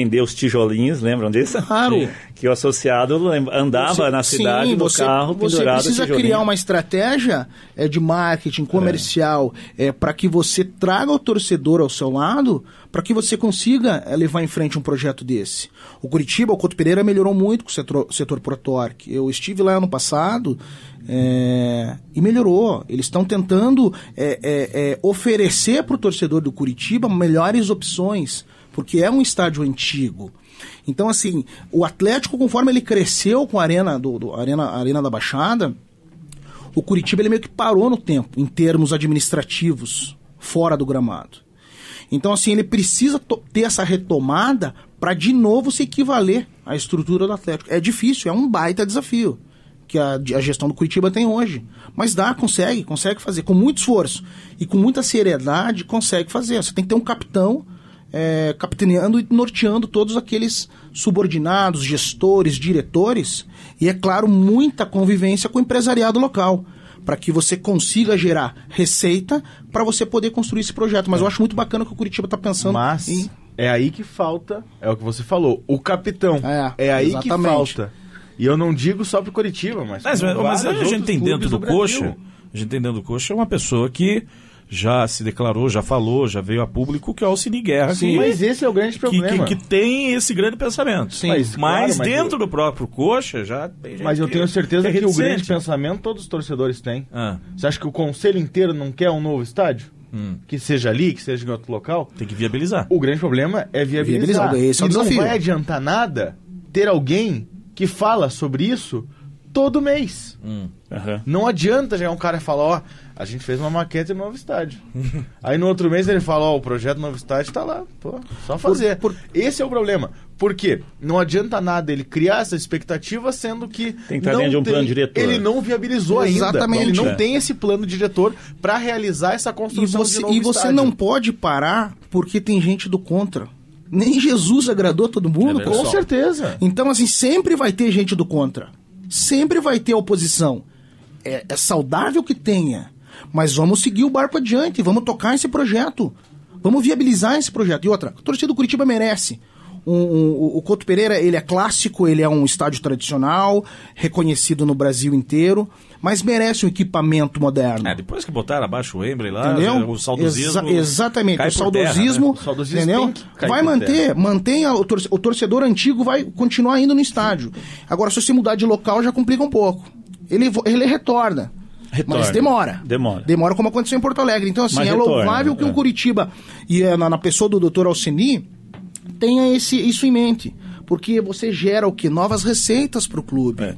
que, os tijolinhos, lembram disso? Claro. (laughs) Que o associado andava você, na cidade sim, no você, carro pendurado Você precisa criar uma estratégia é, de marketing é. comercial é. é para que você traga o torcedor ao seu lado, para que você consiga é, levar em frente um projeto desse. O Curitiba, o Couto Pereira melhorou muito com o setor, setor ProTorque. Eu estive lá ano passado é, e melhorou. Eles estão tentando é, é, oferecer para o torcedor do Curitiba melhores opções porque é um estádio antigo. Então, assim, o Atlético, conforme ele cresceu com a Arena, do, do arena, arena da Baixada, o Curitiba ele meio que parou no tempo, em termos administrativos, fora do gramado. Então, assim, ele precisa ter essa retomada para de novo se equivaler à estrutura do Atlético. É difícil, é um baita desafio que a, a, gestão do Curitiba tem hoje. Mas dá, consegue, consegue fazer. Com muito esforço e com muita seriedade, consegue fazer. Você tem que ter um capitão é, capitaneando e norteando todos aqueles subordinados, gestores, diretores e, é claro, muita convivência com o empresariado local para que você consiga gerar receita para você poder construir esse projeto. Mas eu é. acho muito bacana o que o Curitiba está pensando. Mas em... é aí que falta, é o que você falou, o capitão. É, é aí exatamente. que falta. E eu não digo só para Curitiba, mas. Mas, mas a gente tá tem dentro do, do coxa. A gente tá tem dentro do coxa é uma pessoa que já se declarou, já falou, já veio a público, que é o Cine Guerra. Sim, que, mas esse é o grande problema. Que, que, que tem esse grande pensamento. Sim, mas, mas claro, dentro eu... do próprio coxa já tem Mas eu tenho certeza que, é que o grande pensamento todos os torcedores têm. Ah. Você acha que o conselho inteiro não quer um novo estádio? Hum. que seja ali, que seja em outro local. Tem que viabilizar. O grande problema é viabilizar. viabilizar esse é e não vai adiantar nada ter alguém que fala sobre isso todo mês. Hum. Uhum. Não adianta já um cara falar, ó, oh, a gente fez uma maquete do novo estádio. (laughs) Aí no outro mês ele fala: Ó, oh, o projeto novo estádio tá lá. Pô, só fazer. Por, por... Esse é o problema. Porque não adianta nada ele criar essa expectativa, sendo que. Tem que não de um plano diretor. Ele não viabilizou Exatamente. ainda. Ele não é. tem esse plano diretor para realizar essa construção. E você, de novo e você estádio. não pode parar porque tem gente do contra. Nem Jesus agradou todo mundo, é com certeza. Então, assim, sempre vai ter gente do contra. Sempre vai ter oposição. é, é saudável que tenha mas vamos seguir o barco adiante, vamos tocar esse projeto. Vamos viabilizar esse projeto. E outra, a torcida do Curitiba merece. Um, um, o Couto Pereira, ele é clássico, ele é um estádio tradicional, reconhecido no Brasil inteiro, mas merece um equipamento moderno. É, depois que botaram abaixo o Embre lá, entendeu? o saudosismo. Exa exatamente, o saudosismo, terra, né? o saudosismo, entendeu? Vai manter, mantenha o, o torcedor antigo vai continuar indo no estádio. Agora, se você mudar de local, já complica um pouco. Ele, ele retorna. Retorna. Mas demora. Demora. Demora como aconteceu em Porto Alegre. Então, assim, Mas é retorna, louvável que o é. Curitiba, e é na, na, pessoa do doutor Alcini, tenha esse, isso em mente. Porque você gera o que? Novas receitas para o clube. É.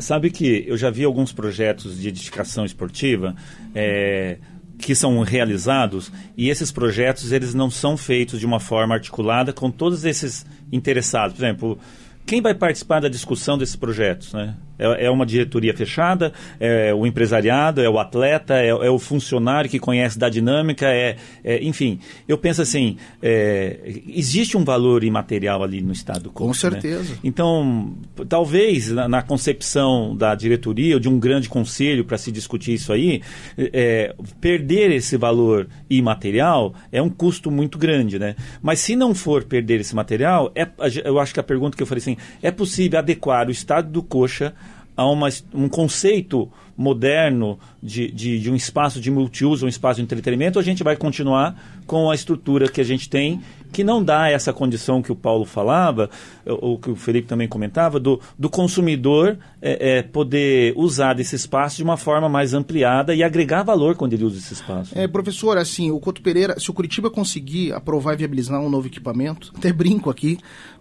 Sabe que eu já vi alguns projetos de edificação esportiva. É que são realizados e esses projetos eles não são feitos de uma forma articulada com todos esses interessados. Por exemplo, quem vai participar da discussão desses projetos, né? É, é uma diretoria fechada, é o empresariado, é o atleta, é, é o funcionário que conhece da dinâmica, é, é enfim. Eu penso assim, é, existe um valor imaterial ali no estado do corpo. Com né? certeza. Né? Então, talvez na, na, concepção da diretoria ou de um grande conselho para se discutir isso aí, é, perder esse valor imaterial é um custo muito grande, né? Mas se não for perder esse material, é, eu acho que a pergunta que eu falei assim, é possível adequar o estado do coxa a uma, um conceito moderno de, de, de, um espaço de multiuso, um espaço de entretenimento, a gente vai continuar com a estrutura que a gente tem, que não dá essa condição que o Paulo falava, eh, ou que o Felipe também comentava, do, do consumidor é, é, poder usar desse espaço de uma forma mais ampliada e agregar valor quando ele usa esse espaço. É, professor, assim, o Coto Pereira, se o Curitiba conseguir aprovar e viabilizar um novo equipamento, até brinco aqui,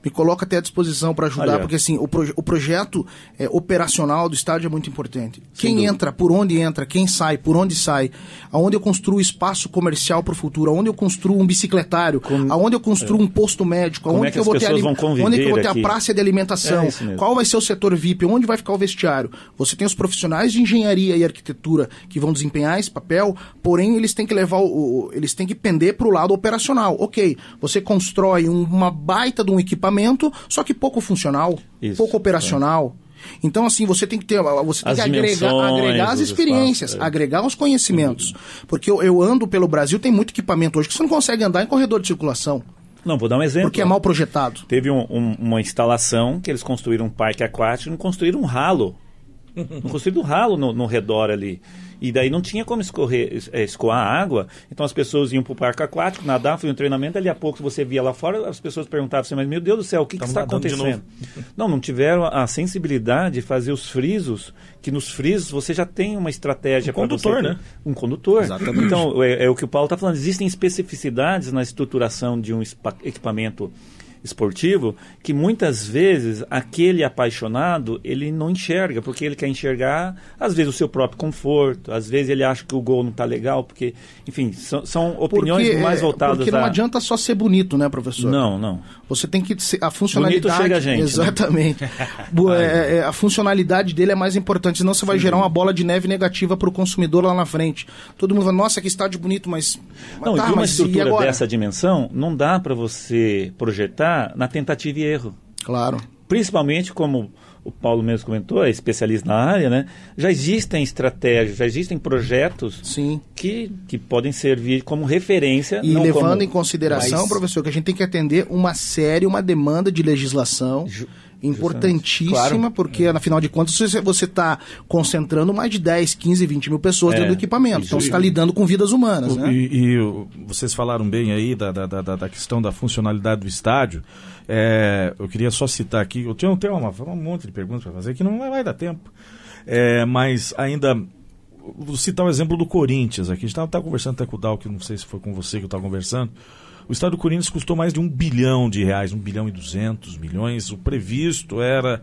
me coloco até à disposição para ajudar, Aliás. porque assim, o, proje o projeto é, operacional do estádio é muito importante. Sem quem dúvida. entra, por onde entra, quem sai, por onde sai, aonde eu construo espaço comercial para o futuro, aonde eu construo um bicicletário, aonde eu construo é. um posto médico, é aonde é que, eu vou ter ali... onde eu vou ter a praça de alimentação, é qual vai ser o setor VIP, onde vai ficar o vestiário. Você tem os profissionais de engenharia e arquitetura que vão desempenhar esse papel, porém eles têm que levar o, eles têm que pender para o lado operacional. OK, você constrói uma baita de um equipamento equipamento, só que pouco funcional, Isso, pouco operacional. É. Então, assim, você tem que ter. Você tem as que agregar, agregar as experiências, é. agregar os conhecimentos. Porque eu, eu ando pelo Brasil, tem muito equipamento hoje que você não consegue andar em corredor de circulação. Não, vou dar um exemplo. Porque é mal projetado. Teve um, um, uma instalação que eles construíram um parque aquático e construíram um ralo não (laughs) construíram do ralo no, no, redor ali. E daí não tinha como escorrer, eh, escoar a água, então as pessoas iam para o parque aquático, nadar, foi um treinamento, ali a pouco você via lá fora, as pessoas perguntavam assim, mas meu Deus do céu, o que, que está acontecendo? Não, não tiveram a, sensibilidade de fazer os frisos, que nos frisos você já tem uma estratégia um condutor, né? Um condutor. Exatamente. Então, é, é o que o Paulo está falando, existem especificidades na estruturação de um equipamento esportivo que muitas vezes aquele apaixonado ele não enxerga porque ele quer enxergar às vezes o seu próprio conforto às vezes ele acha que o gol não está legal porque enfim são, são opiniões porque, mais é, voltadas porque não a... adianta só ser bonito né professor não não você tem que a funcionalidade. Bonito chega a gente. Né? Exatamente. Né? (laughs) a funcionalidade dele é mais importante, senão você vai Sim. gerar uma bola de neve negativa para o consumidor lá na frente. Todo mundo fala, nossa, que estádio bonito, mas. Não, tá, e uma estrutura dessa dimensão não dá para você projetar na tentativa e erro. Claro. Principalmente como o Paulo mesmo comentou, é especialista na área, né? Já existem estratégias, já existem projetos Sim. Que, que podem servir como referência. E levando como, em consideração, mas... professor, que a gente tem que atender uma série, uma demanda de legislação. Ju importantíssima, claro. porque é. afinal de contas você está concentrando mais de 10, 15, 20 mil pessoas é. dentro do equipamento. Então você está lidando com vidas humanas. O, né? e, e, vocês falaram bem aí da, da, da, da questão da funcionalidade do estádio. É, eu queria só citar aqui, eu tenho, tenho uma, um monte de perguntas para fazer que não vai dar tempo, é, mas ainda vou citar o exemplo do Corinthians aqui. A gente estava conversando até com o Dal, que não sei se foi com você que eu estava conversando. O estado do Corinthians custou mais de um bilhão de reais, um bilhão e duzentos milhões. O previsto era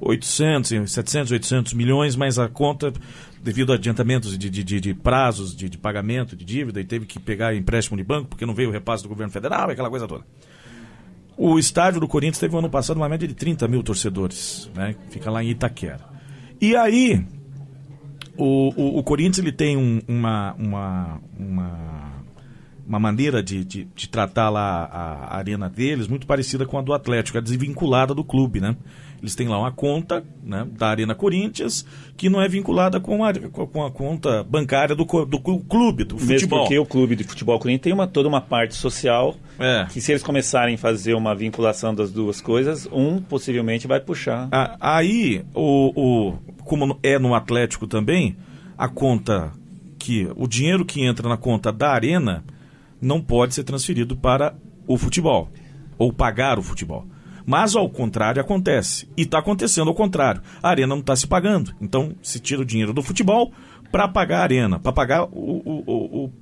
800, 700, 800 milhões, mas a conta, devido a adiantamentos de, de, de, de prazos de, pagamento de dívida, e teve que pegar empréstimo de banco, porque não veio o repasse do governo federal, aquela coisa toda. O estádio do Corinthians teve ano passado uma média de 30 mil torcedores, né? Fica lá em Itaquera. E aí, o, o, o Corinthians ele tem um, uma, uma, uma, uma maneira de, de, de tratar lá a arena deles muito parecida com a do Atlético, a é desvinculada do clube, né? Eles têm lá uma conta né, da Arena Corinthians que não é vinculada com a, com a conta bancária do, do clube, do futebol. Mesmo porque o clube de futebol Corinthians tem uma, toda uma parte social é. que se eles começarem a fazer uma vinculação das duas coisas, um possivelmente vai puxar. A, ah, aí, o, o, como é no Atlético também, a conta que o dinheiro que entra na conta da Arena não pode ser transferido para o futebol ou pagar o futebol. Mas ao contrário acontece. E está acontecendo ao contrário. A arena não está se pagando. Então se tira o dinheiro do futebol para pagar a arena, para pagar o, o, o, o,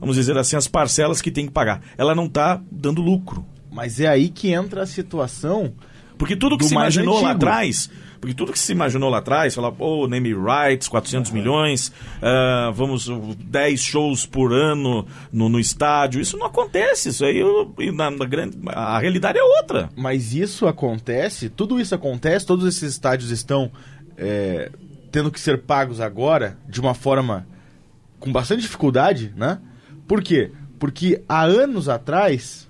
vamos dizer assim, as parcelas que tem que pagar. Ela não está dando lucro. Mas é aí que entra a situação. Porque tudo que se imaginou lá atrás porque tudo que se imaginou lá atrás, falar, pô, oh, name rights, 400 milhões, ah, uh, vamos 10 shows por ano no, no, estádio, isso não acontece. Isso aí eu, na, na, grande, a realidade é outra. Mas isso acontece, tudo isso acontece, todos esses estádios estão é, tendo que ser pagos agora de uma forma com bastante dificuldade, né? Por quê? Porque há anos atrás,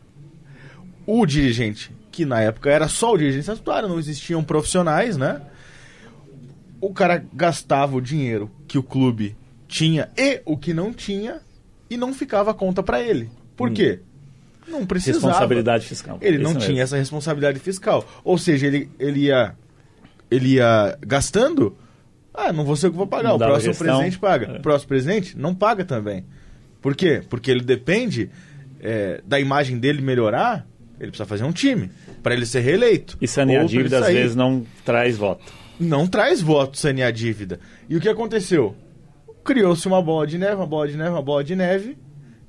o dirigente que na época era só o dirigente estatutário, não existiam profissionais, né? O cara gastava o dinheiro que o clube tinha e o que não tinha e não ficava a conta para ele. Por hum. quê? Não precisava. Responsabilidade fiscal. Ele Isso não mesmo. tinha essa responsabilidade fiscal. Ou seja, ele, ele, ia, ele ia gastando. Ah, não vou ser eu que vou pagar. Não o próximo presidente paga. É. O próximo presidente não paga também. Por quê? Porque ele depende é, da imagem dele melhorar ele precisa fazer um time para ele ser reeleito. E sanear dívida às vezes não traz voto. Não traz voto sanear dívida. E o que aconteceu? Criou-se uma bola de neve, uma bola de neve, uma bola de neve.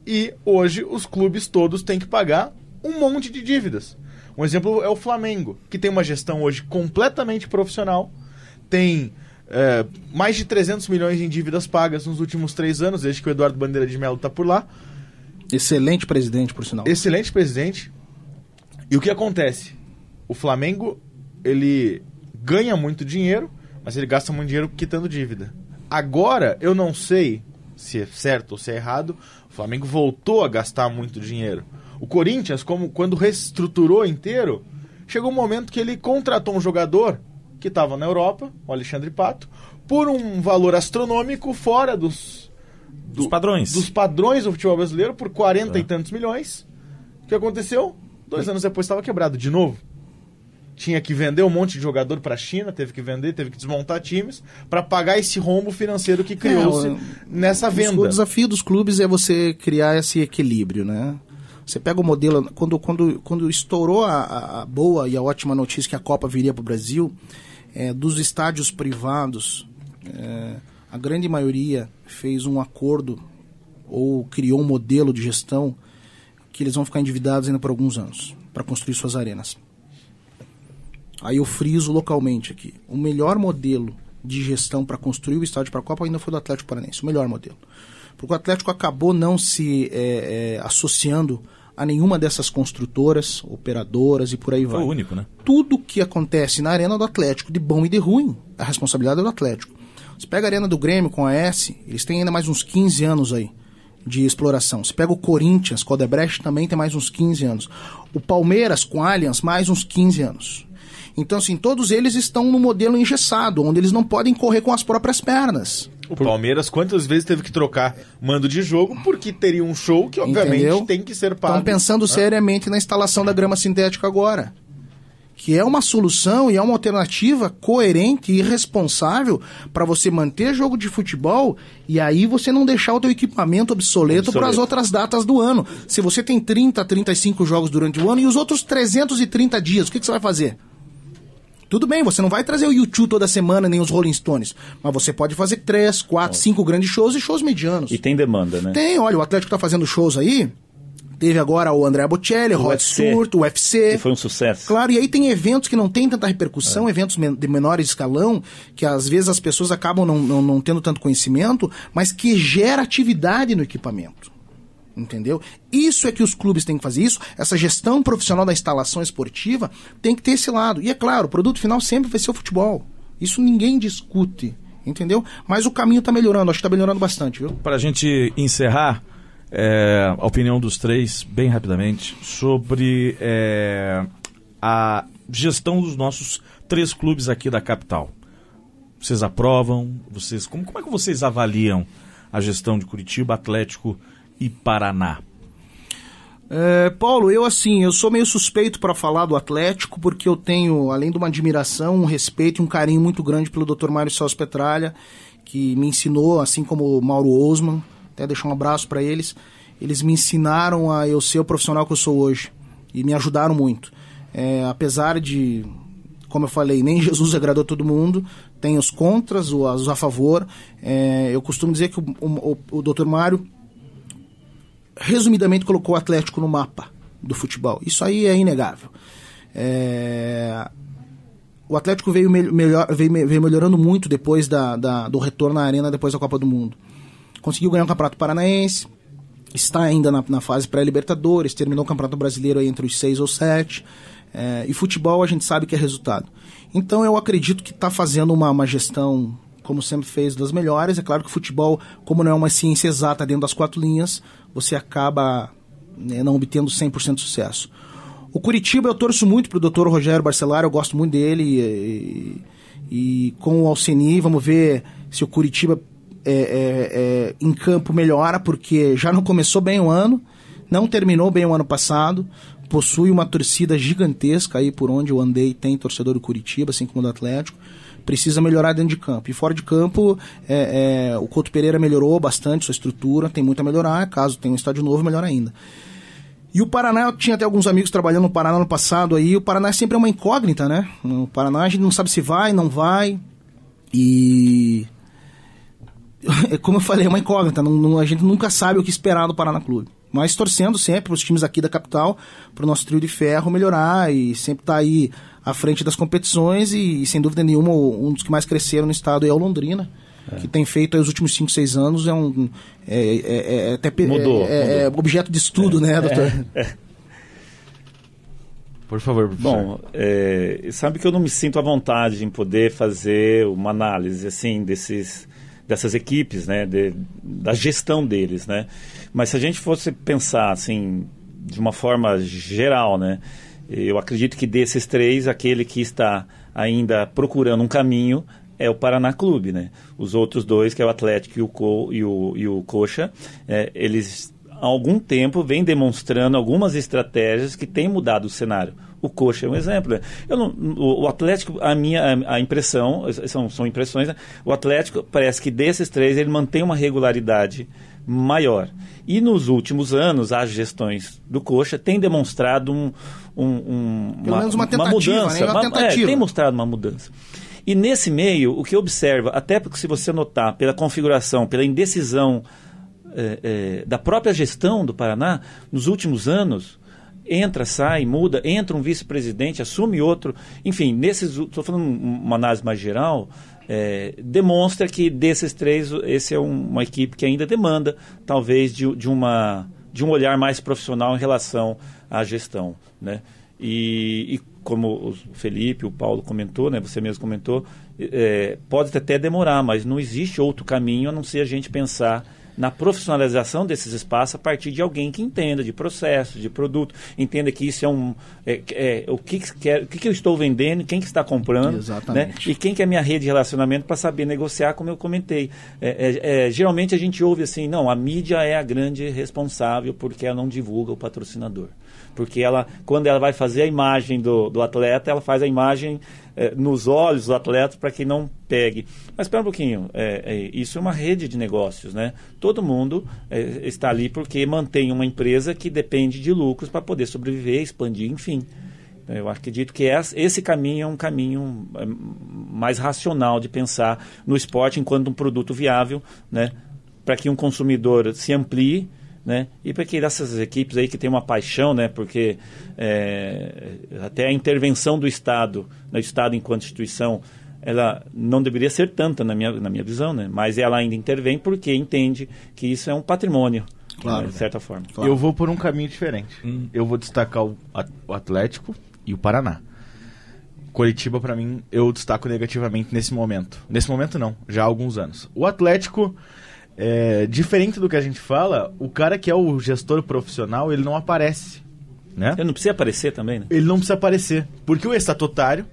E hoje os clubes todos têm que pagar um monte de dívidas. Um exemplo é o Flamengo, que tem uma gestão hoje completamente profissional, tem é, mais de 300 milhões em dívidas pagas nos últimos três anos, desde que o Eduardo Bandeira de Melo está por lá. Excelente presidente, por sinal. Excelente presidente, e o que acontece? O Flamengo, ele ganha muito dinheiro, mas ele gasta muito dinheiro quitando dívida. Agora, eu não sei se é certo ou se é errado, o Flamengo voltou a gastar muito dinheiro. O Corinthians, como quando reestruturou inteiro, chegou um momento que ele contratou um jogador que estava na Europa, o Alexandre Pato, por um valor astronômico fora dos, do, dos padrões dos padrões do futebol brasileiro por 40 é. e tantos milhões. O que aconteceu? Dois anos depois estava quebrado de novo. Tinha que vender um monte de jogador para a China, teve que vender, teve que desmontar times para pagar esse rombo financeiro que criou-se é, nessa venda. O desafio dos clubes é você criar esse equilíbrio, né? Você pega o modelo. Quando, quando, quando estourou a, a boa e a ótima notícia que a Copa viria para o Brasil, é, dos estádios privados, é, a grande maioria fez um acordo ou criou um modelo de gestão que eles vão ficar endividados ainda por alguns anos para construir suas arenas. Aí eu friso localmente aqui. O melhor modelo de gestão para construir o estádio para a Copa ainda foi do Atlético Paranaense. O melhor modelo. Porque o Atlético acabou não se é, é, associando a nenhuma dessas construtoras, operadoras e por aí foi vai. Foi o único, né? Tudo que acontece na arena do Atlético, de bom e de ruim, é a responsabilidade é do Atlético. Você pega a arena do Grêmio com a S, eles têm ainda mais uns 15 anos aí de exploração. Você pega o Corinthians, com o Odebrecht também tem mais uns 15 anos. O Palmeiras com Allianz, mais uns 15 anos. Então, assim, todos eles estão no modelo engessado, onde eles não podem correr com as próprias pernas. O Palmeiras quantas vezes teve que trocar mando de jogo porque teria um show que obviamente Entendeu? tem que ser pago. Estão pensando ah. seriamente na instalação da grama sintética agora que é uma solução e é uma alternativa coerente e responsável para você manter jogo de futebol e aí você não deixar o teu equipamento obsoleto, para as outras datas do ano. Se você tem 30, 35 jogos durante o ano e os outros 330 dias, o que, que você vai fazer? Tudo bem, você não vai trazer o YouTube toda semana, nem os Rolling Stones. Mas você pode fazer três, quatro, cinco grandes shows e shows medianos. E tem demanda, né? Tem, olha, o Atlético está fazendo shows aí Teve agora o André Bocelli, o Rod o UFC. Que foi um sucesso. Claro, e aí tem eventos que não tem tanta repercussão, é. eventos de menor escalão, que às vezes as pessoas acabam não, não, não tendo tanto conhecimento, mas que gera atividade no equipamento entendeu? Isso é que os clubes têm que fazer isso, essa gestão profissional da instalação esportiva tem que ter esse lado. E é claro, o produto final sempre vai ser o futebol. Isso ninguém discute, entendeu? Mas o caminho está melhorando, acho que está melhorando bastante, Para a gente encerrar, é, a opinião dos três, bem rapidamente, sobre é, a gestão dos nossos três clubes aqui da capital. Vocês aprovam? Vocês como, como é que vocês avaliam a gestão de Curitiba, Atlético e Paraná? É, Paulo, eu assim, eu sou meio suspeito para falar do Atlético, porque eu tenho, além de uma admiração, um respeito e um carinho muito grande pelo Dr. Mário Celso Petralha, que me ensinou, assim como o Mauro Osman, até deixar um abraço para eles. Eles me ensinaram a eu ser o profissional que eu sou hoje e me ajudaram muito. É, apesar de, como eu falei, nem (laughs) Jesus agradou todo mundo, tem os contras, os a favor. É, eu costumo dizer que o, o, o Dr. Mário, resumidamente, colocou o Atlético no mapa do futebol. Isso aí é inegável. É, o Atlético veio, melhor, veio, veio melhorando muito depois da, da, do retorno à arena depois da Copa do Mundo conseguiu ganhar o Campeonato Paranaense, está ainda na, na fase pré-Libertadores, terminou o Campeonato Brasileiro entre os seis ou sete. É, e futebol a gente sabe que é resultado. Então eu acredito que está fazendo uma, uma gestão, como sempre fez, das melhores. É claro que o futebol, como não é uma ciência exata dentro das quatro linhas, você acaba né, não obtendo 100% de sucesso. O Curitiba eu torço muito pro Dr. Rogério Barcelar, eu gosto muito dele. E, e, e com o Alceni, vamos ver se o Curitiba é, é, é, em campo melhora, porque já não começou bem o ano, não terminou bem o ano passado, possui uma torcida gigantesca aí por onde eu Andei tem torcedor do Curitiba, assim como do Atlético precisa melhorar dentro de campo. E fora de campo, é, é, o Couto Pereira melhorou bastante sua estrutura, tem muito a melhorar, caso tenha um estádio novo, melhor ainda. E o Paraná, eu tinha até alguns amigos trabalhando no Paraná no passado aí, o Paraná é sempre é uma incógnita, né? O Paraná a gente não sabe se vai, não vai. E é como eu falei, é uma incógnita. Não, não, a gente nunca sabe o que esperar do Paraná Clube. Mas torcendo sempre para os times aqui da capital, para o nosso trio de ferro melhorar e sempre estar tá aí à frente das competições. E, e, sem dúvida nenhuma, um dos que mais cresceram no estado é o Londrina. É. que tem feito aí os últimos 5, 6 anos é um é, é, é, é até mudou, é, é mudou. objeto de estudo, né, doutor? Por favor, professor. Bom, sabe que eu não me sinto à vontade em poder fazer uma análise assim desses dessas equipes, né, de, da gestão deles, né. Mas se a gente fosse pensar assim de uma forma geral, né, eu acredito que desses três aquele que está ainda procurando um caminho é o Paraná Clube, né. Os outros dois, que é o Atlético e o, Co, e o, e o Coxa, é, eles há algum tempo vêm demonstrando algumas estratégias que têm mudado o cenário. O Coxa é um exemplo. Né? Eu não, o, o Atlético, a minha a, a impressão, são, são impressões, né? o Atlético parece que desses três ele mantém uma regularidade maior. E nos últimos anos, as gestões do Coxa têm demonstrado um, um, um uma, uma, uma, mudança. Né? Uma uma, é, tem mostrado uma mudança. E nesse meio, o que observa, até porque se você notar pela configuração, pela indecisão é, é, da própria gestão do Paraná, nos últimos anos, entra, sai, muda, entra um vice-presidente, assume outro. Enfim, nesses. Estou falando uma análise mais geral. É, demonstra que desses três, esse é um, uma equipe que ainda demanda, talvez, de, de, uma, de um olhar mais profissional em relação à gestão. Né? E, e como o Felipe, o Paulo comentou, né, você mesmo comentou, é, pode até demorar, mas não existe outro caminho a não ser a gente pensar na profissionalização desses espaços a partir de alguém que entenda de processo, de produto, entenda que isso é um é, é, o que que, quer, o que que eu estou vendendo, quem que está comprando, né? Exatamente. né? E quem que é a minha rede de relacionamento para saber negociar, como eu comentei. É, é, é, geralmente a gente ouve assim, não, a mídia é a grande responsável porque ela não divulga o patrocinador, porque ela quando ela vai fazer a imagem do, do atleta, ela faz a imagem é, nos olhos do atleta para que não pegue. Mas espera um pouquinho, é, isso é uma rede de negócios, né? Todo mundo está ali porque mantém uma empresa que depende de lucros para poder sobreviver, expandir, enfim. Então, eu acredito que esse caminho é um caminho mais racional de pensar no esporte enquanto um produto viável, né? para que um consumidor se amplie né? E para que essas equipes aí que têm uma paixão, né? Porque é, até a intervenção do Estado, do né? Estado enquanto instituição, ela não deveria ser tanta na minha, na minha visão, né? Mas ela ainda intervém porque entende que isso é um patrimônio, claro, né? de certa forma. Claro. Eu vou por um caminho diferente. Hum. Eu vou destacar o Atlético e o Paraná. Coritiba, para mim, eu destaco negativamente nesse momento. Nesse momento, não, já há alguns anos. O Atlético, é, diferente do que a gente fala, o cara que é o gestor profissional, ele não aparece. Né? Ele não precisa aparecer também, né? Ele não precisa aparecer. Porque o estatutário,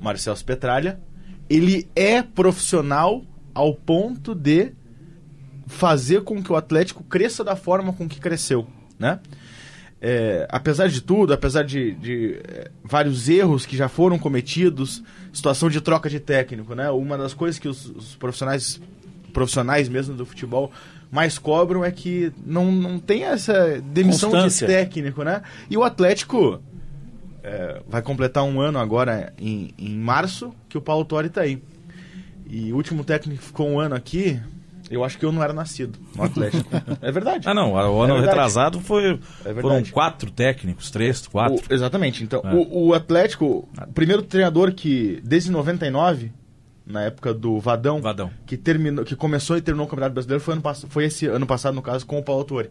Marcelo Petralha, ele é profissional ao ponto de fazer com que o Atlético cresça da forma com que cresceu, né? É, apesar de tudo, apesar de, de é, vários erros que já foram cometidos, situação de troca de técnico, né? Uma das coisas que os, os profissionais profissionais mesmo do futebol mais cobram é que não, não tem essa demissão de técnico, né? E o Atlético é, vai completar um ano agora em, em março que o Paulo Tori tá aí. E o último técnico que ficou um ano aqui, eu acho que eu não era nascido no Atlético. (laughs) é verdade. Ah, não. O ano é retrasado foi, é foram quatro técnicos, três, quatro. O, exatamente. Então, é. o, o, Atlético, o primeiro treinador que, desde 99, na época do Vadão, Vadão, Que, terminou, que começou e terminou o Campeonato Brasileiro, foi, ano, foi esse ano passado, no caso, com o Paulo Autore,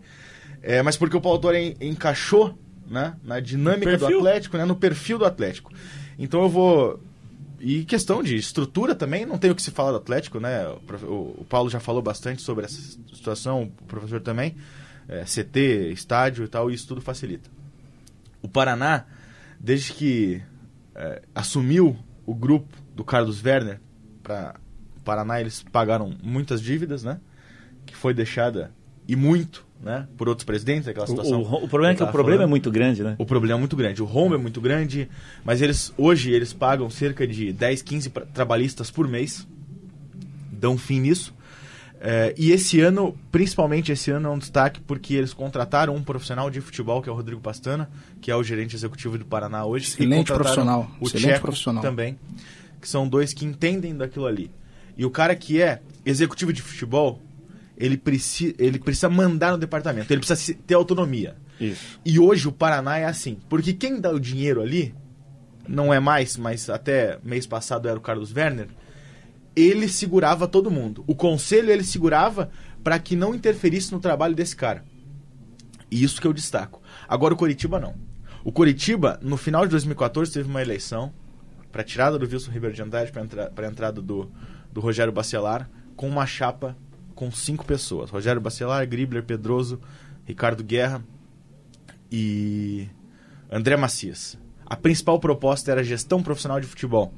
É, mas porque o Paulo Autore en, encaixou né, na dinâmica do Atlético, né, no perfil do Atlético. Então eu vou. E questão de estrutura também, não tem o que se falar do Atlético, né? O, o Paulo já falou bastante sobre essa situação, o professor também. É, CT, estádio e tal, isso tudo facilita. O Paraná, desde que é, assumiu o grupo do Carlos Werner, para o Paraná, eles pagaram muitas dívidas, né? Que foi deixada e muito, né? Por outros presidentes, aquela situação. O, o, o problema é que o tá problema é falando. é muito grande, né? O problema é muito grande. O rombo é muito grande, mas eles hoje eles pagam cerca de 10, 15 trabalhistas por mês. Dão fim nisso. É, e esse ano, principalmente esse ano, é um destaque porque eles contrataram um profissional de futebol, que é o Rodrigo Pastana, que é o gerente executivo do Paraná hoje. Excelente profissional. O Excelente Checo profissional. Também que são dois que entendem daquilo ali. E o cara que é executivo de futebol, ele, precisa ele precisa mandar no departamento, ele precisa ter autonomia. Isso. E hoje o Paraná é assim, porque quem dá o dinheiro ali, não é mais, mas até mês passado era o Carlos Werner, ele segurava todo mundo. O conselho ele segurava para que não interferisse no trabalho desse cara. E isso que eu destaco. Agora o Coritiba não. O Coritiba, no final de 2014, teve uma eleição para a tirada do Wilson Ribeiro de Andrade, para entra, a entrada do, do Rogério Bacelar, com uma chapa com cinco pessoas. Rogério Bacelar, Gribler, Pedroso, Ricardo Guerra e André Macias. A principal proposta era gestão profissional de futebol,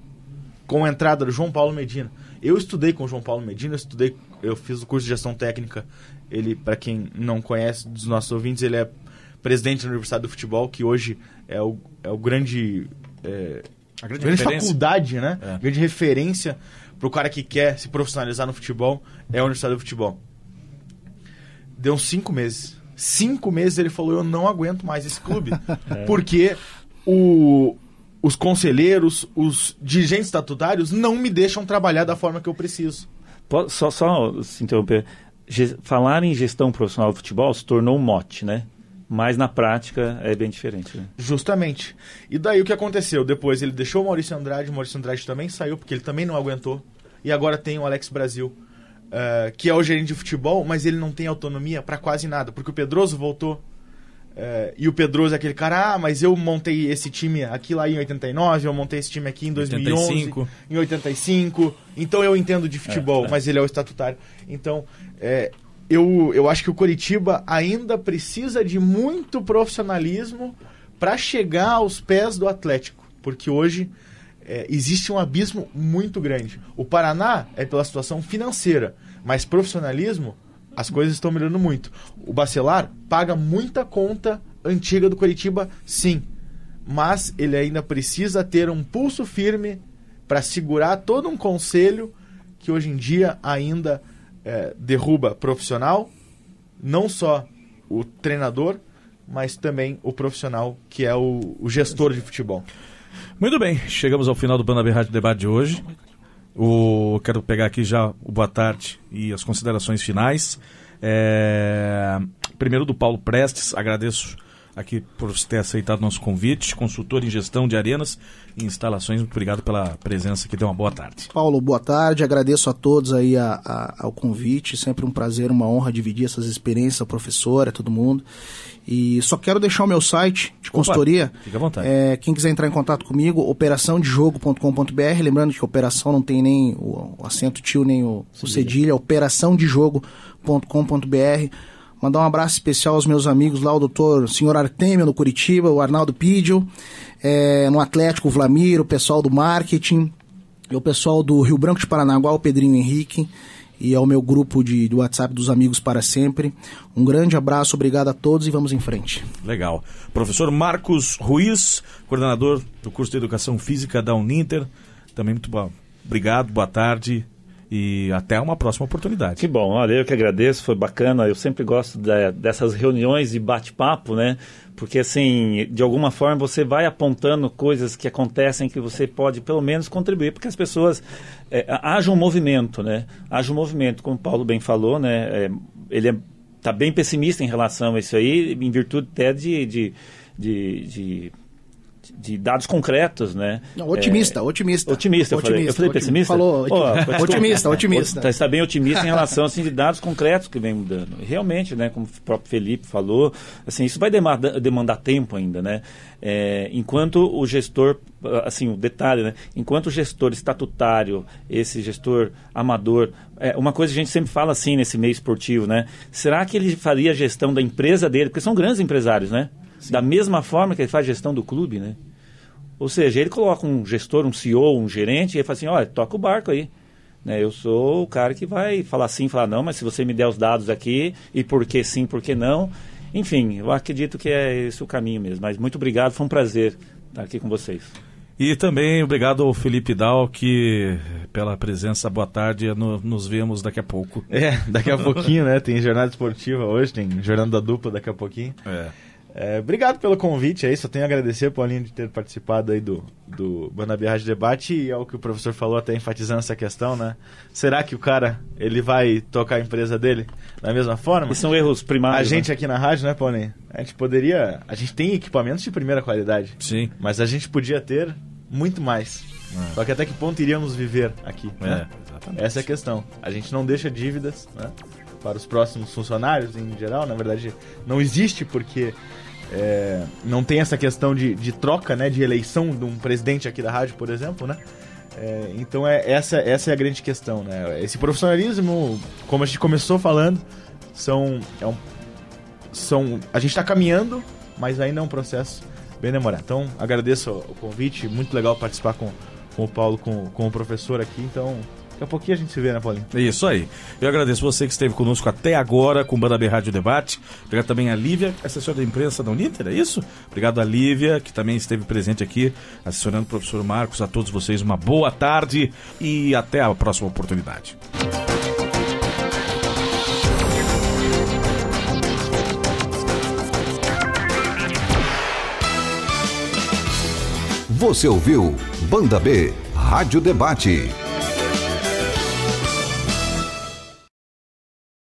com a entrada do João Paulo Medina. Eu estudei com o João Paulo Medina, eu estudei, eu fiz o curso de gestão técnica. Ele, para quem não conhece dos nossos ouvintes, ele é presidente da Universidade do Futebol, que hoje é o, é o grande é, a grande, grande faculdade, né? É. Grande referência para o cara que quer se profissionalizar no futebol é a Universidade do Futebol. Deu uns cinco meses. Cinco meses ele falou: Eu não aguento mais esse clube. (laughs) é. Porque o, os conselheiros, os dirigentes estatutários não me deixam trabalhar da forma que eu preciso. Só, só se interromper. Falar em gestão profissional do futebol se tornou um mote, né? mas na prática é bem diferente. Né? Justamente. E daí o que aconteceu? Depois ele deixou o Maurício Andrade, o Maurício Andrade também saiu, porque ele também não aguentou. E agora tem o Alex Brasil, uh, que é o gerente de futebol, mas ele não tem autonomia para quase nada, porque o Pedroso voltou. Uh, e o Pedroso é aquele cara, ah, mas eu montei esse time aqui lá em 89, eu montei esse time aqui em 2011, em 85, então eu entendo de futebol, é, é. mas ele é o estatutário. Então, é, eu, eu acho que o Coritiba ainda precisa de muito profissionalismo para chegar aos pés do Atlético, porque hoje é, existe um abismo muito grande. O Paraná é pela situação financeira, mas profissionalismo, as coisas estão melhorando muito. O Bacelar paga muita conta antiga do Coritiba, sim, mas ele ainda precisa ter um pulso firme para segurar todo um conselho que hoje em dia ainda é, derruba profissional, não só o treinador, mas também o profissional que é o, o gestor de futebol. Muito bem, chegamos ao final do Panambi Rádio Debate de hoje. O, quero pegar aqui já o boa tarde e as considerações finais. É, primeiro do Paulo Prestes, agradeço aqui por ter aceitado nosso convite, consultor em gestão de arenas e instalações. Muito obrigado pela presença aqui. Dê uma boa tarde. Paulo, boa tarde. Agradeço a todos aí a, a, ao convite. Sempre um prazer, uma honra dividir essas experiências, a professora, todo mundo. E só quero deixar o meu site de Opa, consultoria. Fica à vontade. É, quem quiser entrar em contato comigo, operaçãodejogo.com.br. Lembrando que operação não tem nem o, o acento tio, nem o, cedilha. o cedilha, operaçãodejogo.com.br Mandar um abraço especial aos meus amigos lá, o doutor senhor Artemio no Curitiba, o Arnaldo Pídio, é, eh, no Atlético, o Vlamir, o pessoal do marketing, e o pessoal do Rio Branco de Paranaguá, o Pedrinho Henrique, e ao meu grupo de, do WhatsApp dos amigos para sempre. Um grande abraço, obrigado a todos e vamos em frente. Legal. Professor Marcos Ruiz, coordenador do curso de Educação Física da Uninter, também muito bom. Obrigado, boa tarde e até uma próxima oportunidade. Que bom, olha, eu que agradeço, foi bacana. Eu sempre gosto de, dessas reuniões de bate-papo, né? Porque, assim, de alguma forma você vai apontando coisas que acontecem que você pode, pelo menos, contribuir, porque as pessoas. É, haja um movimento, né? Haja um movimento, como o Paulo bem falou, né? É, ele está é, tá bem pessimista em relação a isso aí, em virtude até de, de, de, de de dados concretos, né? Não, otimista, é, otimista. Otimista, eu falei. Eu falei pessimista? Falou. Oh, otimista, tá otimista. Tá, está bem otimista em relação assim, de dados concretos que vem mudando. Realmente, né, como o próprio Felipe falou, assim, isso vai demanda, demandar tempo ainda, né? É, enquanto o gestor, assim, o detalhe, né? Enquanto o gestor estatutário, esse gestor amador, é, uma coisa que a gente sempre fala assim nesse meio esportivo, né? Será que ele faria a gestão da empresa dele? Porque são grandes empresários, né? Sim. Da mesma forma que ele faz gestão do clube, né? Ou seja, ele coloca um gestor, um CEO, um gerente, e ele fala assim, olha, toca o barco aí. Né? Eu sou o cara que vai falar sim, falar não, mas se você me der os dados aqui, e por que sim, por que não. Enfim, eu acredito que é esse o caminho mesmo. Mas muito obrigado, foi um prazer estar aqui com vocês. E também obrigado ao Felipe Dal, que pela presença, boa tarde, no, nos vemos daqui a pouco. É, daqui a pouquinho, né? Tem jornada esportiva hoje, tem jornada da dupla daqui a pouquinho. É. É, obrigado pelo convite aí, só tenho a agradecer, Paulinho, de ter participado aí do, do Banda Rádio Debate e ao é que o professor falou, até enfatizando essa questão, né? Será que o cara, ele vai tocar a empresa dele da mesma forma? E são erros primários, A né? gente né? aqui na rádio, né, Paulinho? A gente poderia... A gente tem equipamentos de primeira qualidade. Sim. Mas a gente podia ter muito mais. É. Só que até que ponto iríamos viver aqui, é, né? Exatamente. Essa é a questão. A gente não deixa dívidas, né? Para os próximos funcionários em geral, na verdade, não existe porque é, não tem essa questão de, de, troca, né? De eleição de um presidente aqui da rádio, por exemplo, né? É, então é, essa, essa é a grande questão, né? Esse profissionalismo, como a gente começou falando, são. É um, são a gente está caminhando, mas ainda é um processo bem demorado. Então agradeço o convite, muito legal participar com, com o Paulo, com, com o professor aqui. Então Daqui a pouquinho a gente se vê, né, Paulinho? É isso aí. Eu agradeço você que esteve conosco até agora com o Banda B Rádio Debate. Obrigado também a Lívia, é assessora da imprensa da Uniter, é isso? Obrigado a Lívia, que também esteve presente aqui, assessorando o professor Marcos. A todos vocês, uma boa tarde e até a próxima oportunidade. Você ouviu Banda B Rádio Debate.